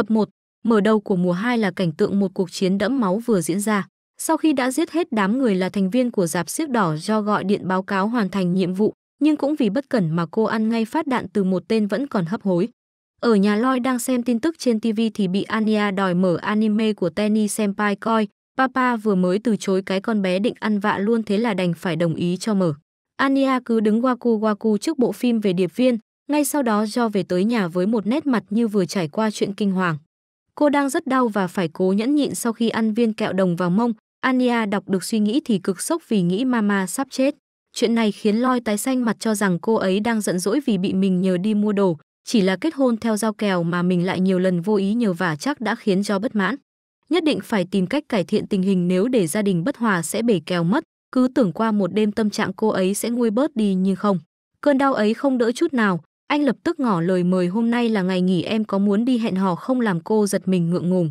Tập 1, mở đầu của mùa 2 là cảnh tượng một cuộc chiến đẫm máu vừa diễn ra. Sau khi đã giết hết đám người là thành viên của giạp xiếc đỏ do gọi điện báo cáo hoàn thành nhiệm vụ, nhưng cũng vì bất cẩn mà cô ăn ngay phát đạn từ một tên vẫn còn hấp hối. Ở nhà Loi đang xem tin tức trên TV thì bị Ania đòi mở anime của Tenny Senpai coi, Papa vừa mới từ chối cái con bé định ăn vạ luôn thế là đành phải đồng ý cho mở. Ania cứ đứng waku waku trước bộ phim về điệp viên, ngay sau đó Jo về tới nhà với một nét mặt như vừa trải qua chuyện kinh hoàng. Cô đang rất đau và phải cố nhẫn nhịn sau khi ăn viên kẹo đồng vào mông. Ania đọc được suy nghĩ thì cực sốc vì nghĩ mama sắp chết. Chuyện này khiến Loi tái xanh mặt cho rằng cô ấy đang giận dỗi vì bị mình nhờ đi mua đồ, chỉ là kết hôn theo giao kèo mà mình lại nhiều lần vô ý nhờ vả chắc đã khiến Jo bất mãn. Nhất định phải tìm cách cải thiện tình hình nếu để gia đình bất hòa sẽ bể kèo mất, cứ tưởng qua một đêm tâm trạng cô ấy sẽ nguôi bớt đi nhưng không. Cơn đau ấy không đỡ chút nào, anh lập tức ngỏ lời mời hôm nay là ngày nghỉ em có muốn đi hẹn hò không làm cô giật mình ngượng ngùng.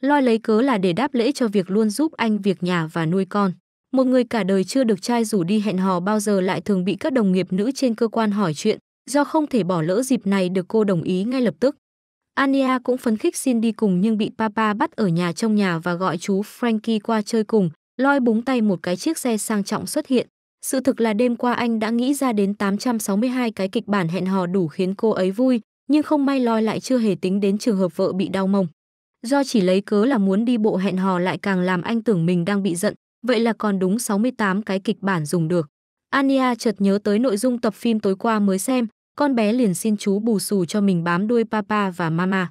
Loi lấy cớ là để đáp lễ cho việc luôn giúp anh việc nhà và nuôi con. Một người cả đời chưa được trai rủ đi hẹn hò bao giờ lại thường bị các đồng nghiệp nữ trên cơ quan hỏi chuyện, do không thể bỏ lỡ dịp này được cô đồng ý ngay lập tức. Ania cũng phấn khích xin đi cùng nhưng bị papa bắt ở nhà trong nhà và gọi chú Frankie qua chơi cùng. Loi búng tay một cái chiếc xe sang trọng xuất hiện. Sự thực là đêm qua anh đã nghĩ ra đến 862 cái kịch bản hẹn hò đủ khiến cô ấy vui, nhưng không may loi lại chưa hề tính đến trường hợp vợ bị đau mông. Do chỉ lấy cớ là muốn đi bộ hẹn hò lại càng làm anh tưởng mình đang bị giận, vậy là còn đúng 68 cái kịch bản dùng được. Ania chợt nhớ tới nội dung tập phim tối qua mới xem, con bé liền xin chú bù xù cho mình bám đuôi papa và mama.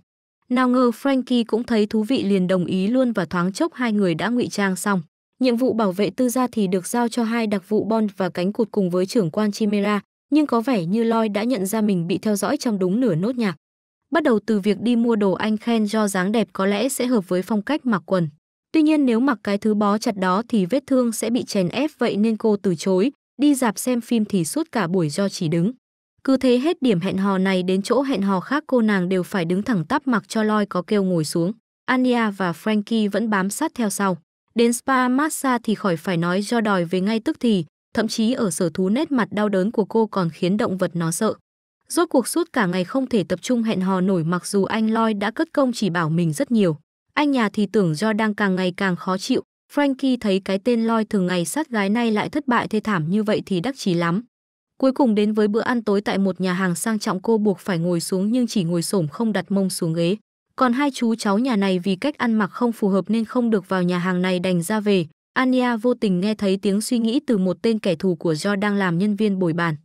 Nào ngờ Frankie cũng thấy thú vị liền đồng ý luôn và thoáng chốc hai người đã ngụy trang xong. Nhiệm vụ bảo vệ tư gia thì được giao cho hai đặc vụ Bond và cánh cụt cùng với trưởng quan Chimera, nhưng có vẻ như Lloyd đã nhận ra mình bị theo dõi trong đúng nửa nốt nhạc. Bắt đầu từ việc đi mua đồ anh khen do dáng đẹp có lẽ sẽ hợp với phong cách mặc quần. Tuy nhiên nếu mặc cái thứ bó chặt đó thì vết thương sẽ bị chèn ép vậy nên cô từ chối, đi dạp xem phim thì suốt cả buổi do chỉ đứng. Cứ thế hết điểm hẹn hò này đến chỗ hẹn hò khác cô nàng đều phải đứng thẳng tắp mặc cho Lloyd có kêu ngồi xuống. Ania và Frankie vẫn bám sát theo sau. Đến spa massage thì khỏi phải nói do đòi về ngay tức thì, thậm chí ở sở thú nét mặt đau đớn của cô còn khiến động vật nó sợ. Rốt cuộc suốt cả ngày không thể tập trung hẹn hò nổi mặc dù anh Lloyd đã cất công chỉ bảo mình rất nhiều. Anh nhà thì tưởng do đang càng ngày càng khó chịu, Frankie thấy cái tên Lloyd thường ngày sát gái này lại thất bại thê thảm như vậy thì đắc chí lắm. Cuối cùng đến với bữa ăn tối tại một nhà hàng sang trọng cô buộc phải ngồi xuống nhưng chỉ ngồi xổm không đặt mông xuống ghế. Còn hai chú cháu nhà này vì cách ăn mặc không phù hợp nên không được vào nhà hàng này đành ra về. Ania vô tình nghe thấy tiếng suy nghĩ từ một tên kẻ thù của Jo đang làm nhân viên bồi bàn.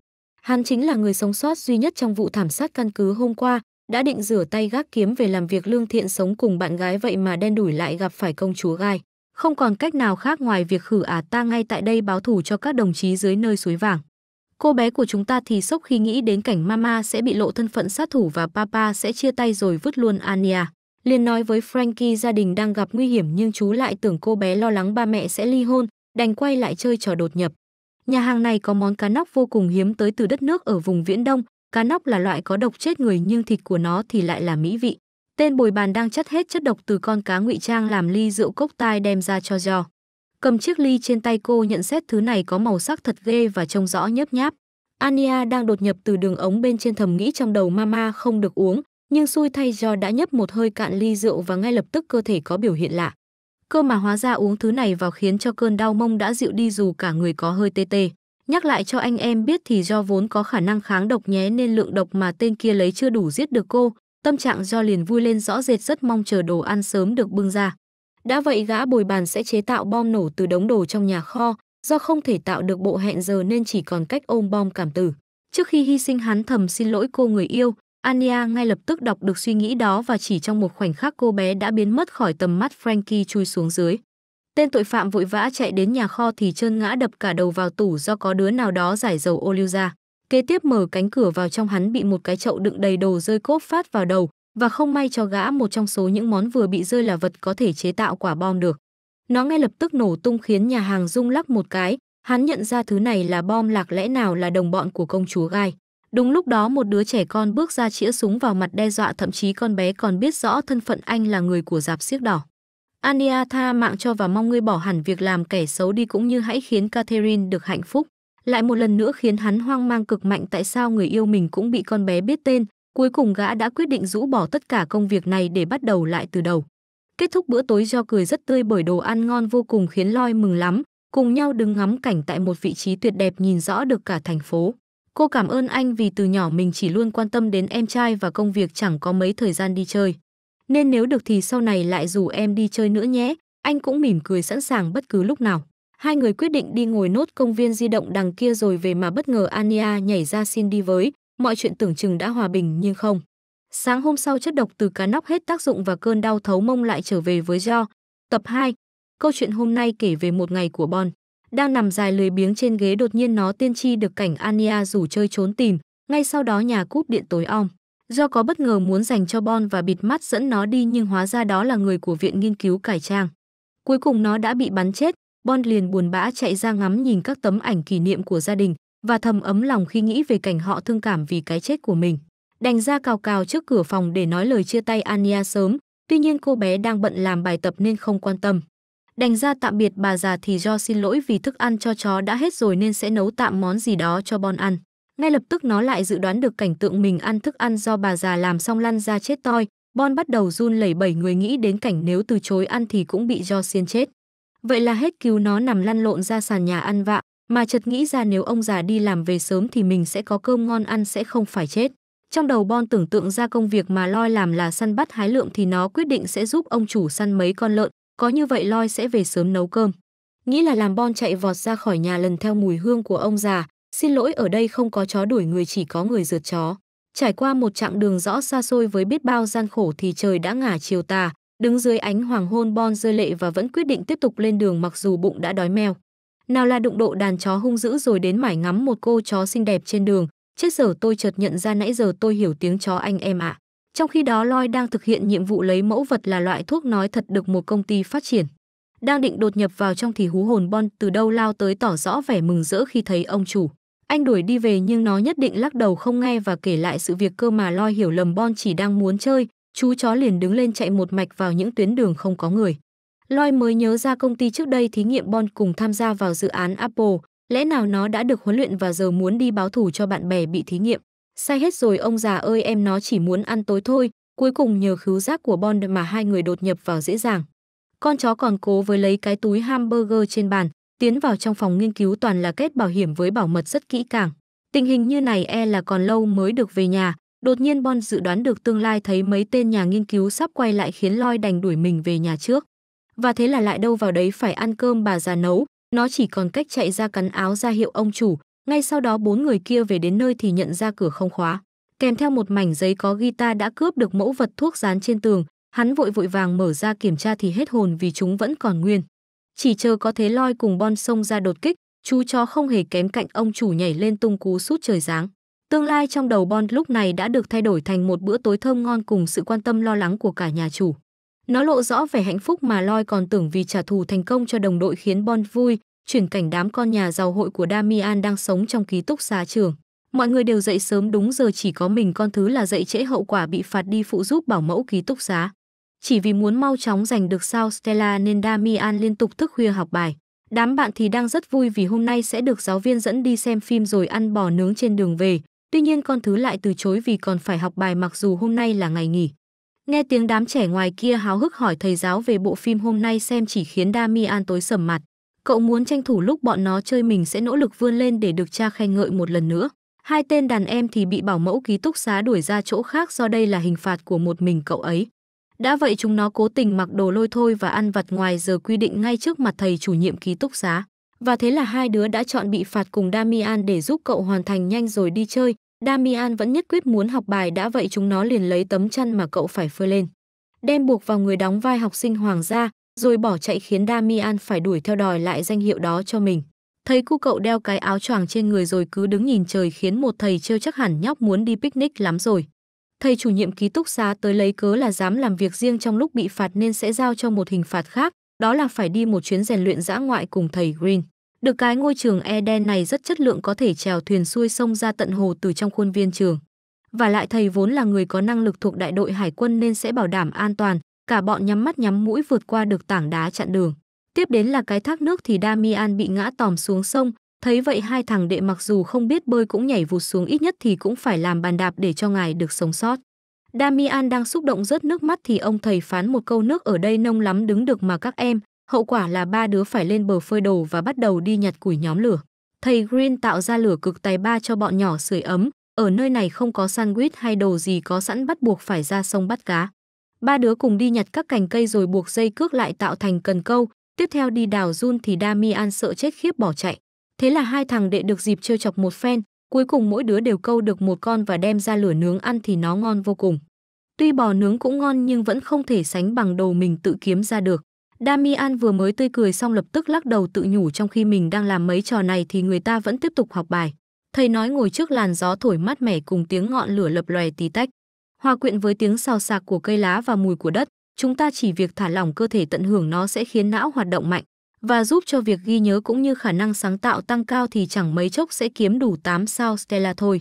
Hắn chính là người sống sót duy nhất trong vụ thảm sát căn cứ hôm qua, đã định rửa tay gác kiếm về làm việc lương thiện sống cùng bạn gái vậy mà đen đủi lại gặp phải công chúa gai. Không còn cách nào khác ngoài việc khử ả ta ngay tại đây báo thù cho các đồng chí dưới nơi suối vàng. Cô bé của chúng ta thì sốc khi nghĩ đến cảnh mama sẽ bị lộ thân phận sát thủ và papa sẽ chia tay rồi vứt luôn Ania. Liên nói với Frankie gia đình đang gặp nguy hiểm nhưng chú lại tưởng cô bé lo lắng ba mẹ sẽ ly hôn, đành quay lại chơi trò đột nhập. Nhà hàng này có món cá nóc vô cùng hiếm tới từ đất nước ở vùng Viễn Đông. Cá nóc là loại có độc chết người nhưng thịt của nó thì lại là mỹ vị. Tên bồi bàn đang chắt hết chất độc từ con cá ngụy trang làm ly rượu cốc tai đem ra cho giò. Cầm chiếc ly trên tay cô nhận xét thứ này có màu sắc thật ghê và trông rõ nhấp nháp. Ania đang đột nhập từ đường ống bên trên thầm nghĩ trong đầu mama không được uống, nhưng xui thay do đã nhấp một hơi cạn ly rượu và ngay lập tức cơ thể có biểu hiện lạ. Cơ mà hóa ra uống thứ này vào khiến cho cơn đau mông đã dịu đi dù cả người có hơi tê tê. Nhắc lại cho anh em biết thì do vốn có khả năng kháng độc nhé nên lượng độc mà tên kia lấy chưa đủ giết được cô. Tâm trạng do liền vui lên rõ rệt rất mong chờ đồ ăn sớm được bưng ra. Đã vậy gã bồi bàn sẽ chế tạo bom nổ từ đống đồ trong nhà kho, do không thể tạo được bộ hẹn giờ nên chỉ còn cách ôm bom cảm tử. Trước khi hy sinh hắn thầm xin lỗi cô người yêu, Ania ngay lập tức đọc được suy nghĩ đó và chỉ trong một khoảnh khắc cô bé đã biến mất khỏi tầm mắt Frankie chui xuống dưới. Tên tội phạm vội vã chạy đến nhà kho thì chân ngã đập cả đầu vào tủ do có đứa nào đó giải dầu ô liu ra. Kế tiếp mở cánh cửa vào trong hắn bị một cái chậu đựng đầy đồ rơi cốp phát vào đầu, và không may cho gã một trong số những món vừa bị rơi là vật có thể chế tạo quả bom được. Nó ngay lập tức nổ tung khiến nhà hàng rung lắc một cái, hắn nhận ra thứ này là bom lạc lẽ nào là đồng bọn của công chúa Gai. Đúng lúc đó một đứa trẻ con bước ra chĩa súng vào mặt đe dọa thậm chí con bé còn biết rõ thân phận anh là người của giạp xiếc đỏ. Ania tha mạng cho và mong ngươi bỏ hẳn việc làm kẻ xấu đi cũng như hãy khiến Catherine được hạnh phúc. Lại một lần nữa khiến hắn hoang mang cực mạnh tại sao người yêu mình cũng bị con bé biết tên, Cuối cùng gã đã quyết định rũ bỏ tất cả công việc này để bắt đầu lại từ đầu. Kết thúc bữa tối do cười rất tươi bởi đồ ăn ngon vô cùng khiến Loi mừng lắm, cùng nhau đứng ngắm cảnh tại một vị trí tuyệt đẹp nhìn rõ được cả thành phố. Cô cảm ơn anh vì từ nhỏ mình chỉ luôn quan tâm đến em trai và công việc chẳng có mấy thời gian đi chơi. Nên nếu được thì sau này lại rủ em đi chơi nữa nhé, anh cũng mỉm cười sẵn sàng bất cứ lúc nào. Hai người quyết định đi ngồi nốt công viên di động đằng kia rồi về mà bất ngờ Ania nhảy ra xin đi với, mọi chuyện tưởng chừng đã hòa bình nhưng không. Sáng hôm sau chất độc từ cá nóc hết tác dụng và cơn đau thấu mông lại trở về với Jo. Tập 2. Câu chuyện hôm nay kể về một ngày của Bon. Đang nằm dài lười biếng trên ghế đột nhiên nó tiên tri được cảnh Ania rủ chơi trốn tìm, ngay sau đó nhà cúp điện tối om. Do có bất ngờ muốn dành cho Bon và bịt mắt dẫn nó đi nhưng hóa ra đó là người của viện nghiên cứu cải trang. Cuối cùng nó đã bị bắn chết, Bon liền buồn bã chạy ra ngắm nhìn các tấm ảnh kỷ niệm của gia đình, và thầm ấm lòng khi nghĩ về cảnh họ thương cảm vì cái chết của mình. Đành ra cào cào trước cửa phòng để nói lời chia tay Ania sớm, tuy nhiên cô bé đang bận làm bài tập nên không quan tâm. Đành ra tạm biệt bà già thì do xin lỗi vì thức ăn cho chó đã hết rồi nên sẽ nấu tạm món gì đó cho Bon ăn. Ngay lập tức nó lại dự đoán được cảnh tượng mình ăn thức ăn do bà già làm xong lăn ra chết toi. Bon bắt đầu run lẩy bẩy người nghĩ đến cảnh nếu từ chối ăn thì cũng bị do xiên chết. Vậy là hết cứu nó nằm lăn lộn ra sàn nhà ăn vạ, mà chợt nghĩ ra nếu ông già đi làm về sớm thì mình sẽ có cơm ngon ăn sẽ không phải chết. Trong đầu Bon tưởng tượng ra công việc mà Loi làm là săn bắt hái lượm thì nó quyết định sẽ giúp ông chủ săn mấy con lợn, có như vậy Loi sẽ về sớm nấu cơm. Nghĩ là làm Bon chạy vọt ra khỏi nhà lần theo mùi hương của ông già, xin lỗi ở đây không có chó đuổi người chỉ có người rượt chó. Trải qua một chặng đường rõ xa xôi với biết bao gian khổ thì trời đã ngả chiều tà, đứng dưới ánh hoàng hôn Bon rơi lệ và vẫn quyết định tiếp tục lên đường mặc dù bụng đã đói meo. Nào là đụng độ đàn chó hung dữ rồi đến mải ngắm một cô chó xinh đẹp trên đường, chết giờ tôi chợt nhận ra nãy giờ tôi hiểu tiếng chó anh em ạ. À. Trong khi đó Loi đang thực hiện nhiệm vụ lấy mẫu vật là loại thuốc nói thật được một công ty phát triển. Đang định đột nhập vào trong thì hú hồn Bon từ đâu lao tới tỏ rõ vẻ mừng rỡ khi thấy ông chủ. Anh đuổi đi về nhưng nó nhất định lắc đầu không nghe và kể lại sự việc cơ mà Loi hiểu lầm Bon chỉ đang muốn chơi. Chú chó liền đứng lên chạy một mạch vào những tuyến đường không có người. Lloyd mới nhớ ra công ty trước đây thí nghiệm Bon cùng tham gia vào dự án Apple, lẽ nào nó đã được huấn luyện và giờ muốn đi báo thù cho bạn bè bị thí nghiệm. Sai hết rồi ông già ơi em nó chỉ muốn ăn tối thôi, cuối cùng nhờ khứu giác của Bond mà hai người đột nhập vào dễ dàng. Con chó còn cố với lấy cái túi hamburger trên bàn, tiến vào trong phòng nghiên cứu toàn là kết bảo hiểm với bảo mật rất kỹ càng. Tình hình như này e là còn lâu mới được về nhà, đột nhiên Bond dự đoán được tương lai thấy mấy tên nhà nghiên cứu sắp quay lại khiến Lloyd đành đuổi mình về nhà trước và thế là lại đâu vào đấy phải ăn cơm bà già nấu, nó chỉ còn cách chạy ra cắn áo ra hiệu ông chủ, ngay sau đó bốn người kia về đến nơi thì nhận ra cửa không khóa, kèm theo một mảnh giấy có ghi ta đã cướp được mẫu vật thuốc dán trên tường, hắn vội vội vàng mở ra kiểm tra thì hết hồn vì chúng vẫn còn nguyên. Chỉ chờ có thế loi cùng bon sông ra đột kích, chú chó không hề kém cạnh ông chủ nhảy lên tung cú sút trời giáng. Tương lai trong đầu Bon lúc này đã được thay đổi thành một bữa tối thơm ngon cùng sự quan tâm lo lắng của cả nhà chủ. Nó lộ rõ vẻ hạnh phúc mà Loi còn tưởng vì trả thù thành công cho đồng đội khiến Bon vui, chuyển cảnh đám con nhà giàu hội của Damian đang sống trong ký túc xá trường. Mọi người đều dậy sớm đúng giờ chỉ có mình con thứ là dậy trễ hậu quả bị phạt đi phụ giúp bảo mẫu ký túc xá. Chỉ vì muốn mau chóng giành được sao Stella nên Damian liên tục thức khuya học bài. Đám bạn thì đang rất vui vì hôm nay sẽ được giáo viên dẫn đi xem phim rồi ăn bò nướng trên đường về. Tuy nhiên con thứ lại từ chối vì còn phải học bài mặc dù hôm nay là ngày nghỉ. Nghe tiếng đám trẻ ngoài kia háo hức hỏi thầy giáo về bộ phim hôm nay xem chỉ khiến Damian tối sầm mặt. Cậu muốn tranh thủ lúc bọn nó chơi mình sẽ nỗ lực vươn lên để được cha khen ngợi một lần nữa. Hai tên đàn em thì bị bảo mẫu ký túc xá đuổi ra chỗ khác do đây là hình phạt của một mình cậu ấy. Đã vậy chúng nó cố tình mặc đồ lôi thôi và ăn vặt ngoài giờ quy định ngay trước mặt thầy chủ nhiệm ký túc xá. Và thế là hai đứa đã chọn bị phạt cùng Damian để giúp cậu hoàn thành nhanh rồi đi chơi, Damian vẫn nhất quyết muốn học bài đã vậy chúng nó liền lấy tấm chăn mà cậu phải phơi lên. Đem buộc vào người đóng vai học sinh hoàng gia, rồi bỏ chạy khiến Damian phải đuổi theo đòi lại danh hiệu đó cho mình. Thấy cu cậu đeo cái áo choàng trên người rồi cứ đứng nhìn trời khiến một thầy trêu chắc hẳn nhóc muốn đi picnic lắm rồi. Thầy chủ nhiệm ký túc xá tới lấy cớ là dám làm việc riêng trong lúc bị phạt nên sẽ giao cho một hình phạt khác, đó là phải đi một chuyến rèn luyện dã ngoại cùng thầy Green. Được cái ngôi trường Eden này rất chất lượng có thể chèo thuyền xuôi sông ra tận hồ từ trong khuôn viên trường. Và lại thầy vốn là người có năng lực thuộc đại đội hải quân nên sẽ bảo đảm an toàn, cả bọn nhắm mắt nhắm mũi vượt qua được tảng đá chặn đường. Tiếp đến là cái thác nước thì Damian bị ngã tòm xuống sông, thấy vậy hai thằng đệ mặc dù không biết bơi cũng nhảy vụt xuống ít nhất thì cũng phải làm bàn đạp để cho ngài được sống sót. Damian đang xúc động rớt nước mắt thì ông thầy phán một câu nước ở đây nông lắm đứng được mà các em, Hậu quả là ba đứa phải lên bờ phơi đồ và bắt đầu đi nhặt củi nhóm lửa. Thầy Green tạo ra lửa cực tài ba cho bọn nhỏ sưởi ấm, ở nơi này không có sandwich hay đồ gì có sẵn bắt buộc phải ra sông bắt cá. Ba đứa cùng đi nhặt các cành cây rồi buộc dây cước lại tạo thành cần câu, tiếp theo đi đào run thì Damian sợ chết khiếp bỏ chạy. Thế là hai thằng đệ được dịp trêu chọc một phen, cuối cùng mỗi đứa đều câu được một con và đem ra lửa nướng ăn thì nó ngon vô cùng. Tuy bò nướng cũng ngon nhưng vẫn không thể sánh bằng đồ mình tự kiếm ra được. Damian vừa mới tươi cười xong lập tức lắc đầu tự nhủ trong khi mình đang làm mấy trò này thì người ta vẫn tiếp tục học bài. Thầy nói ngồi trước làn gió thổi mát mẻ cùng tiếng ngọn lửa lập lòe tí tách. Hòa quyện với tiếng xào xạc của cây lá và mùi của đất, chúng ta chỉ việc thả lỏng cơ thể tận hưởng nó sẽ khiến não hoạt động mạnh và giúp cho việc ghi nhớ cũng như khả năng sáng tạo tăng cao thì chẳng mấy chốc sẽ kiếm đủ 8 sao Stella thôi.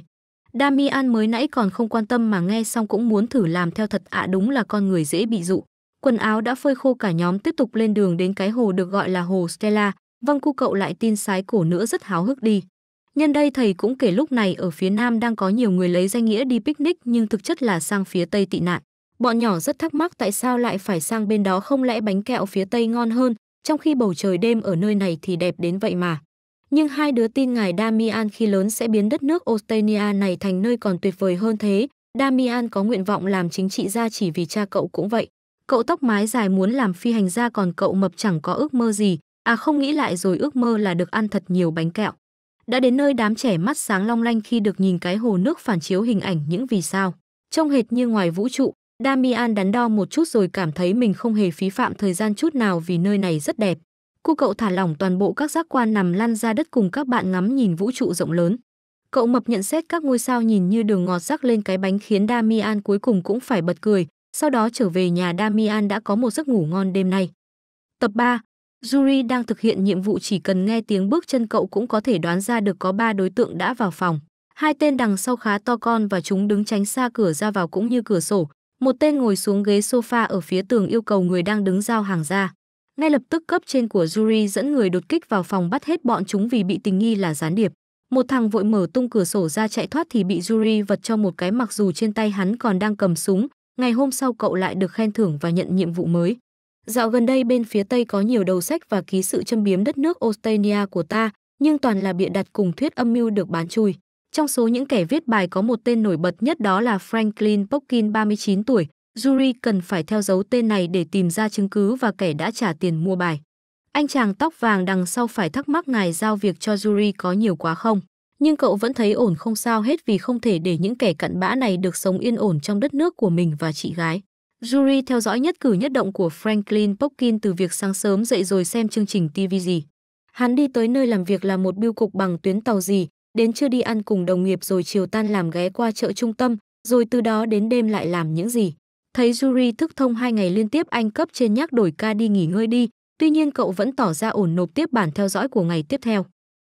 Damian mới nãy còn không quan tâm mà nghe xong cũng muốn thử làm theo thật ạ à đúng là con người dễ bị dụ. Quần áo đã phơi khô cả nhóm tiếp tục lên đường đến cái hồ được gọi là hồ Stella, vâng cu cậu lại tin sái cổ nữa rất háo hức đi. Nhân đây thầy cũng kể lúc này ở phía Nam đang có nhiều người lấy danh nghĩa đi picnic nhưng thực chất là sang phía Tây tị nạn. Bọn nhỏ rất thắc mắc tại sao lại phải sang bên đó không lẽ bánh kẹo phía Tây ngon hơn, trong khi bầu trời đêm ở nơi này thì đẹp đến vậy mà. Nhưng hai đứa tin ngài Damian khi lớn sẽ biến đất nước Australia này thành nơi còn tuyệt vời hơn thế. Damian có nguyện vọng làm chính trị gia chỉ vì cha cậu cũng vậy. Cậu tóc mái dài muốn làm phi hành gia còn cậu mập chẳng có ước mơ gì, à không nghĩ lại rồi ước mơ là được ăn thật nhiều bánh kẹo. Đã đến nơi đám trẻ mắt sáng long lanh khi được nhìn cái hồ nước phản chiếu hình ảnh những vì sao. Trông hệt như ngoài vũ trụ, Damian đắn đo một chút rồi cảm thấy mình không hề phí phạm thời gian chút nào vì nơi này rất đẹp. Cô cậu thả lỏng toàn bộ các giác quan nằm lăn ra đất cùng các bạn ngắm nhìn vũ trụ rộng lớn. Cậu mập nhận xét các ngôi sao nhìn như đường ngọt rắc lên cái bánh khiến Damian cuối cùng cũng phải bật cười, sau đó trở về nhà Damian đã có một giấc ngủ ngon đêm nay. Tập 3 Yuri đang thực hiện nhiệm vụ chỉ cần nghe tiếng bước chân cậu cũng có thể đoán ra được có ba đối tượng đã vào phòng. Hai tên đằng sau khá to con và chúng đứng tránh xa cửa ra vào cũng như cửa sổ. Một tên ngồi xuống ghế sofa ở phía tường yêu cầu người đang đứng giao hàng ra. Ngay lập tức cấp trên của Yuri dẫn người đột kích vào phòng bắt hết bọn chúng vì bị tình nghi là gián điệp. Một thằng vội mở tung cửa sổ ra chạy thoát thì bị Yuri vật cho một cái mặc dù trên tay hắn còn đang cầm súng, ngày hôm sau cậu lại được khen thưởng và nhận nhiệm vụ mới. Dạo gần đây bên phía Tây có nhiều đầu sách và ký sự châm biếm đất nước Australia của ta, nhưng toàn là bịa đặt cùng thuyết âm mưu được bán chui. Trong số những kẻ viết bài có một tên nổi bật nhất đó là Franklin Popkin 39 tuổi. Jury cần phải theo dấu tên này để tìm ra chứng cứ và kẻ đã trả tiền mua bài. Anh chàng tóc vàng đằng sau phải thắc mắc ngài giao việc cho jury có nhiều quá không? nhưng cậu vẫn thấy ổn không sao hết vì không thể để những kẻ cặn bã này được sống yên ổn trong đất nước của mình và chị gái. Jury theo dõi nhất cử nhất động của Franklin Popkin từ việc sáng sớm dậy rồi xem chương trình TV gì. Hắn đi tới nơi làm việc là một biêu cục bằng tuyến tàu gì, đến chưa đi ăn cùng đồng nghiệp rồi chiều tan làm ghé qua chợ trung tâm, rồi từ đó đến đêm lại làm những gì. Thấy Jury thức thông hai ngày liên tiếp anh cấp trên nhắc đổi ca đi nghỉ ngơi đi, tuy nhiên cậu vẫn tỏ ra ổn nộp tiếp bản theo dõi của ngày tiếp theo.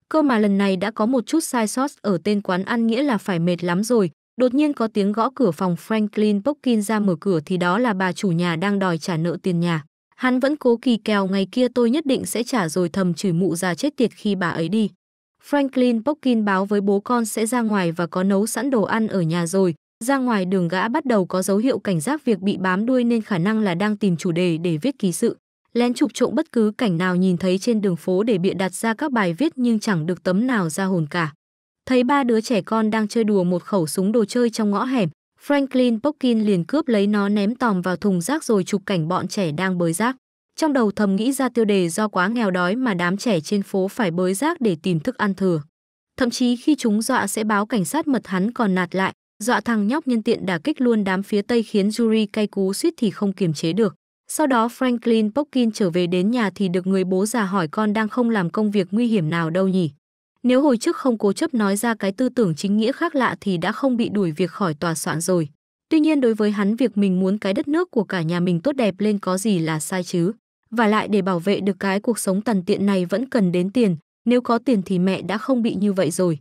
Cơ mà lần này đã có một chút sai sót ở tên quán ăn nghĩa là phải mệt lắm rồi. Đột nhiên có tiếng gõ cửa phòng Franklin Popkin ra mở cửa thì đó là bà chủ nhà đang đòi trả nợ tiền nhà. Hắn vẫn cố kỳ kèo ngày kia tôi nhất định sẽ trả rồi thầm chửi mụ già chết tiệt khi bà ấy đi. Franklin Popkin báo với bố con sẽ ra ngoài và có nấu sẵn đồ ăn ở nhà rồi. Ra ngoài đường gã bắt đầu có dấu hiệu cảnh giác việc bị bám đuôi nên khả năng là đang tìm chủ đề để viết ký sự lén chụp trộm bất cứ cảnh nào nhìn thấy trên đường phố để bịa đặt ra các bài viết nhưng chẳng được tấm nào ra hồn cả. Thấy ba đứa trẻ con đang chơi đùa một khẩu súng đồ chơi trong ngõ hẻm, Franklin Pokin liền cướp lấy nó ném tòm vào thùng rác rồi chụp cảnh bọn trẻ đang bới rác. Trong đầu thầm nghĩ ra tiêu đề do quá nghèo đói mà đám trẻ trên phố phải bới rác để tìm thức ăn thừa. Thậm chí khi chúng dọa sẽ báo cảnh sát mật hắn còn nạt lại, dọa thằng nhóc nhân tiện đả kích luôn đám phía tây khiến Jury cay cú suýt thì không kiềm chế được. Sau đó Franklin Popkin trở về đến nhà thì được người bố già hỏi con đang không làm công việc nguy hiểm nào đâu nhỉ. Nếu hồi trước không cố chấp nói ra cái tư tưởng chính nghĩa khác lạ thì đã không bị đuổi việc khỏi tòa soạn rồi. Tuy nhiên đối với hắn việc mình muốn cái đất nước của cả nhà mình tốt đẹp lên có gì là sai chứ. Và lại để bảo vệ được cái cuộc sống tần tiện này vẫn cần đến tiền, nếu có tiền thì mẹ đã không bị như vậy rồi.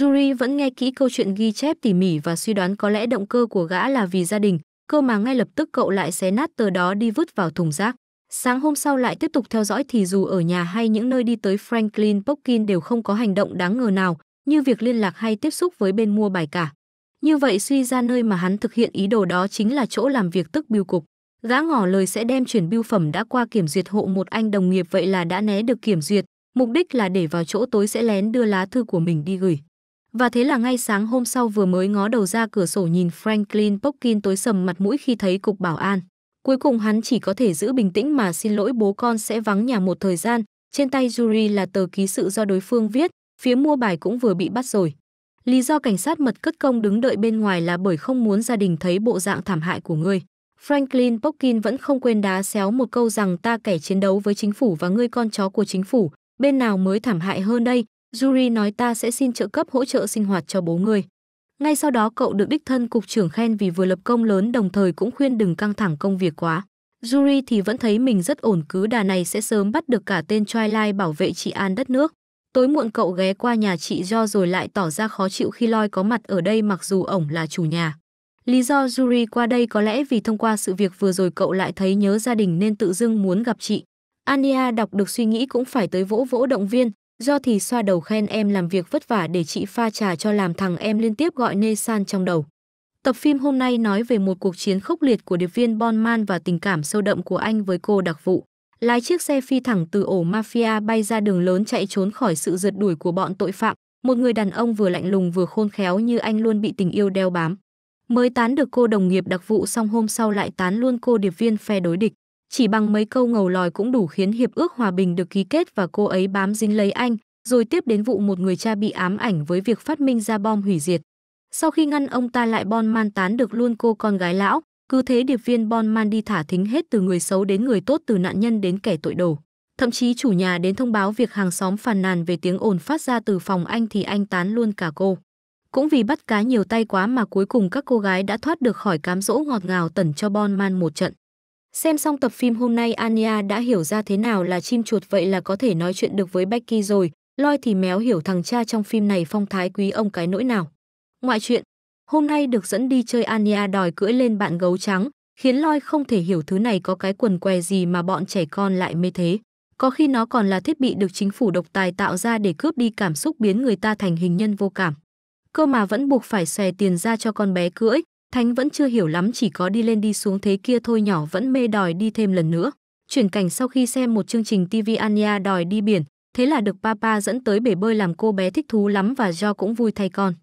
Yuri vẫn nghe kỹ câu chuyện ghi chép tỉ mỉ và suy đoán có lẽ động cơ của gã là vì gia đình, cơ mà ngay lập tức cậu lại xé nát tờ đó đi vứt vào thùng rác. Sáng hôm sau lại tiếp tục theo dõi thì dù ở nhà hay những nơi đi tới Franklin Pokin đều không có hành động đáng ngờ nào, như việc liên lạc hay tiếp xúc với bên mua bài cả. Như vậy suy ra nơi mà hắn thực hiện ý đồ đó chính là chỗ làm việc tức biêu cục. Gã ngỏ lời sẽ đem chuyển biêu phẩm đã qua kiểm duyệt hộ một anh đồng nghiệp vậy là đã né được kiểm duyệt, mục đích là để vào chỗ tối sẽ lén đưa lá thư của mình đi gửi. Và thế là ngay sáng hôm sau vừa mới ngó đầu ra cửa sổ nhìn Franklin Pokin tối sầm mặt mũi khi thấy cục bảo an. Cuối cùng hắn chỉ có thể giữ bình tĩnh mà xin lỗi bố con sẽ vắng nhà một thời gian. Trên tay Yuri là tờ ký sự do đối phương viết, phía mua bài cũng vừa bị bắt rồi. Lý do cảnh sát mật cất công đứng đợi bên ngoài là bởi không muốn gia đình thấy bộ dạng thảm hại của ngươi. Franklin Pokin vẫn không quên đá xéo một câu rằng ta kẻ chiến đấu với chính phủ và ngươi con chó của chính phủ, bên nào mới thảm hại hơn đây, Yuri nói ta sẽ xin trợ cấp hỗ trợ sinh hoạt cho bố ngươi. Ngay sau đó cậu được đích thân cục trưởng khen vì vừa lập công lớn đồng thời cũng khuyên đừng căng thẳng công việc quá. Yuri thì vẫn thấy mình rất ổn cứ đà này sẽ sớm bắt được cả tên Twilight bảo vệ chị an đất nước. Tối muộn cậu ghé qua nhà chị Do rồi lại tỏ ra khó chịu khi Loi có mặt ở đây mặc dù ổng là chủ nhà. Lý do Yuri qua đây có lẽ vì thông qua sự việc vừa rồi cậu lại thấy nhớ gia đình nên tự dưng muốn gặp chị. Ania đọc được suy nghĩ cũng phải tới vỗ vỗ động viên, Do thì xoa đầu khen em làm việc vất vả để chị pha trà cho làm thằng em liên tiếp gọi nê san trong đầu. Tập phim hôm nay nói về một cuộc chiến khốc liệt của điệp viên Bonman và tình cảm sâu đậm của anh với cô đặc vụ. Lái chiếc xe phi thẳng từ ổ mafia bay ra đường lớn chạy trốn khỏi sự rượt đuổi của bọn tội phạm. Một người đàn ông vừa lạnh lùng vừa khôn khéo như anh luôn bị tình yêu đeo bám. Mới tán được cô đồng nghiệp đặc vụ xong hôm sau lại tán luôn cô điệp viên phe đối địch. Chỉ bằng mấy câu ngầu lòi cũng đủ khiến hiệp ước hòa bình được ký kết và cô ấy bám dính lấy anh, rồi tiếp đến vụ một người cha bị ám ảnh với việc phát minh ra bom hủy diệt. Sau khi ngăn ông ta lại Bon Man tán được luôn cô con gái lão, cứ thế điệp viên Bon Man đi thả thính hết từ người xấu đến người tốt từ nạn nhân đến kẻ tội đồ. Thậm chí chủ nhà đến thông báo việc hàng xóm phàn nàn về tiếng ồn phát ra từ phòng anh thì anh tán luôn cả cô. Cũng vì bắt cá nhiều tay quá mà cuối cùng các cô gái đã thoát được khỏi cám dỗ ngọt ngào tẩn cho Bon Man một trận. Xem xong tập phim hôm nay Anya đã hiểu ra thế nào là chim chuột vậy là có thể nói chuyện được với Becky rồi, Loi thì méo hiểu thằng cha trong phim này phong thái quý ông cái nỗi nào. Ngoại chuyện, hôm nay được dẫn đi chơi Anya đòi cưỡi lên bạn gấu trắng, khiến Loi không thể hiểu thứ này có cái quần què gì mà bọn trẻ con lại mê thế. Có khi nó còn là thiết bị được chính phủ độc tài tạo ra để cướp đi cảm xúc biến người ta thành hình nhân vô cảm. Cơ mà vẫn buộc phải xòe tiền ra cho con bé cưỡi, Thánh vẫn chưa hiểu lắm chỉ có đi lên đi xuống thế kia thôi nhỏ vẫn mê đòi đi thêm lần nữa. Chuyển cảnh sau khi xem một chương trình TV Anya đòi đi biển, thế là được papa dẫn tới bể bơi làm cô bé thích thú lắm và do cũng vui thay con.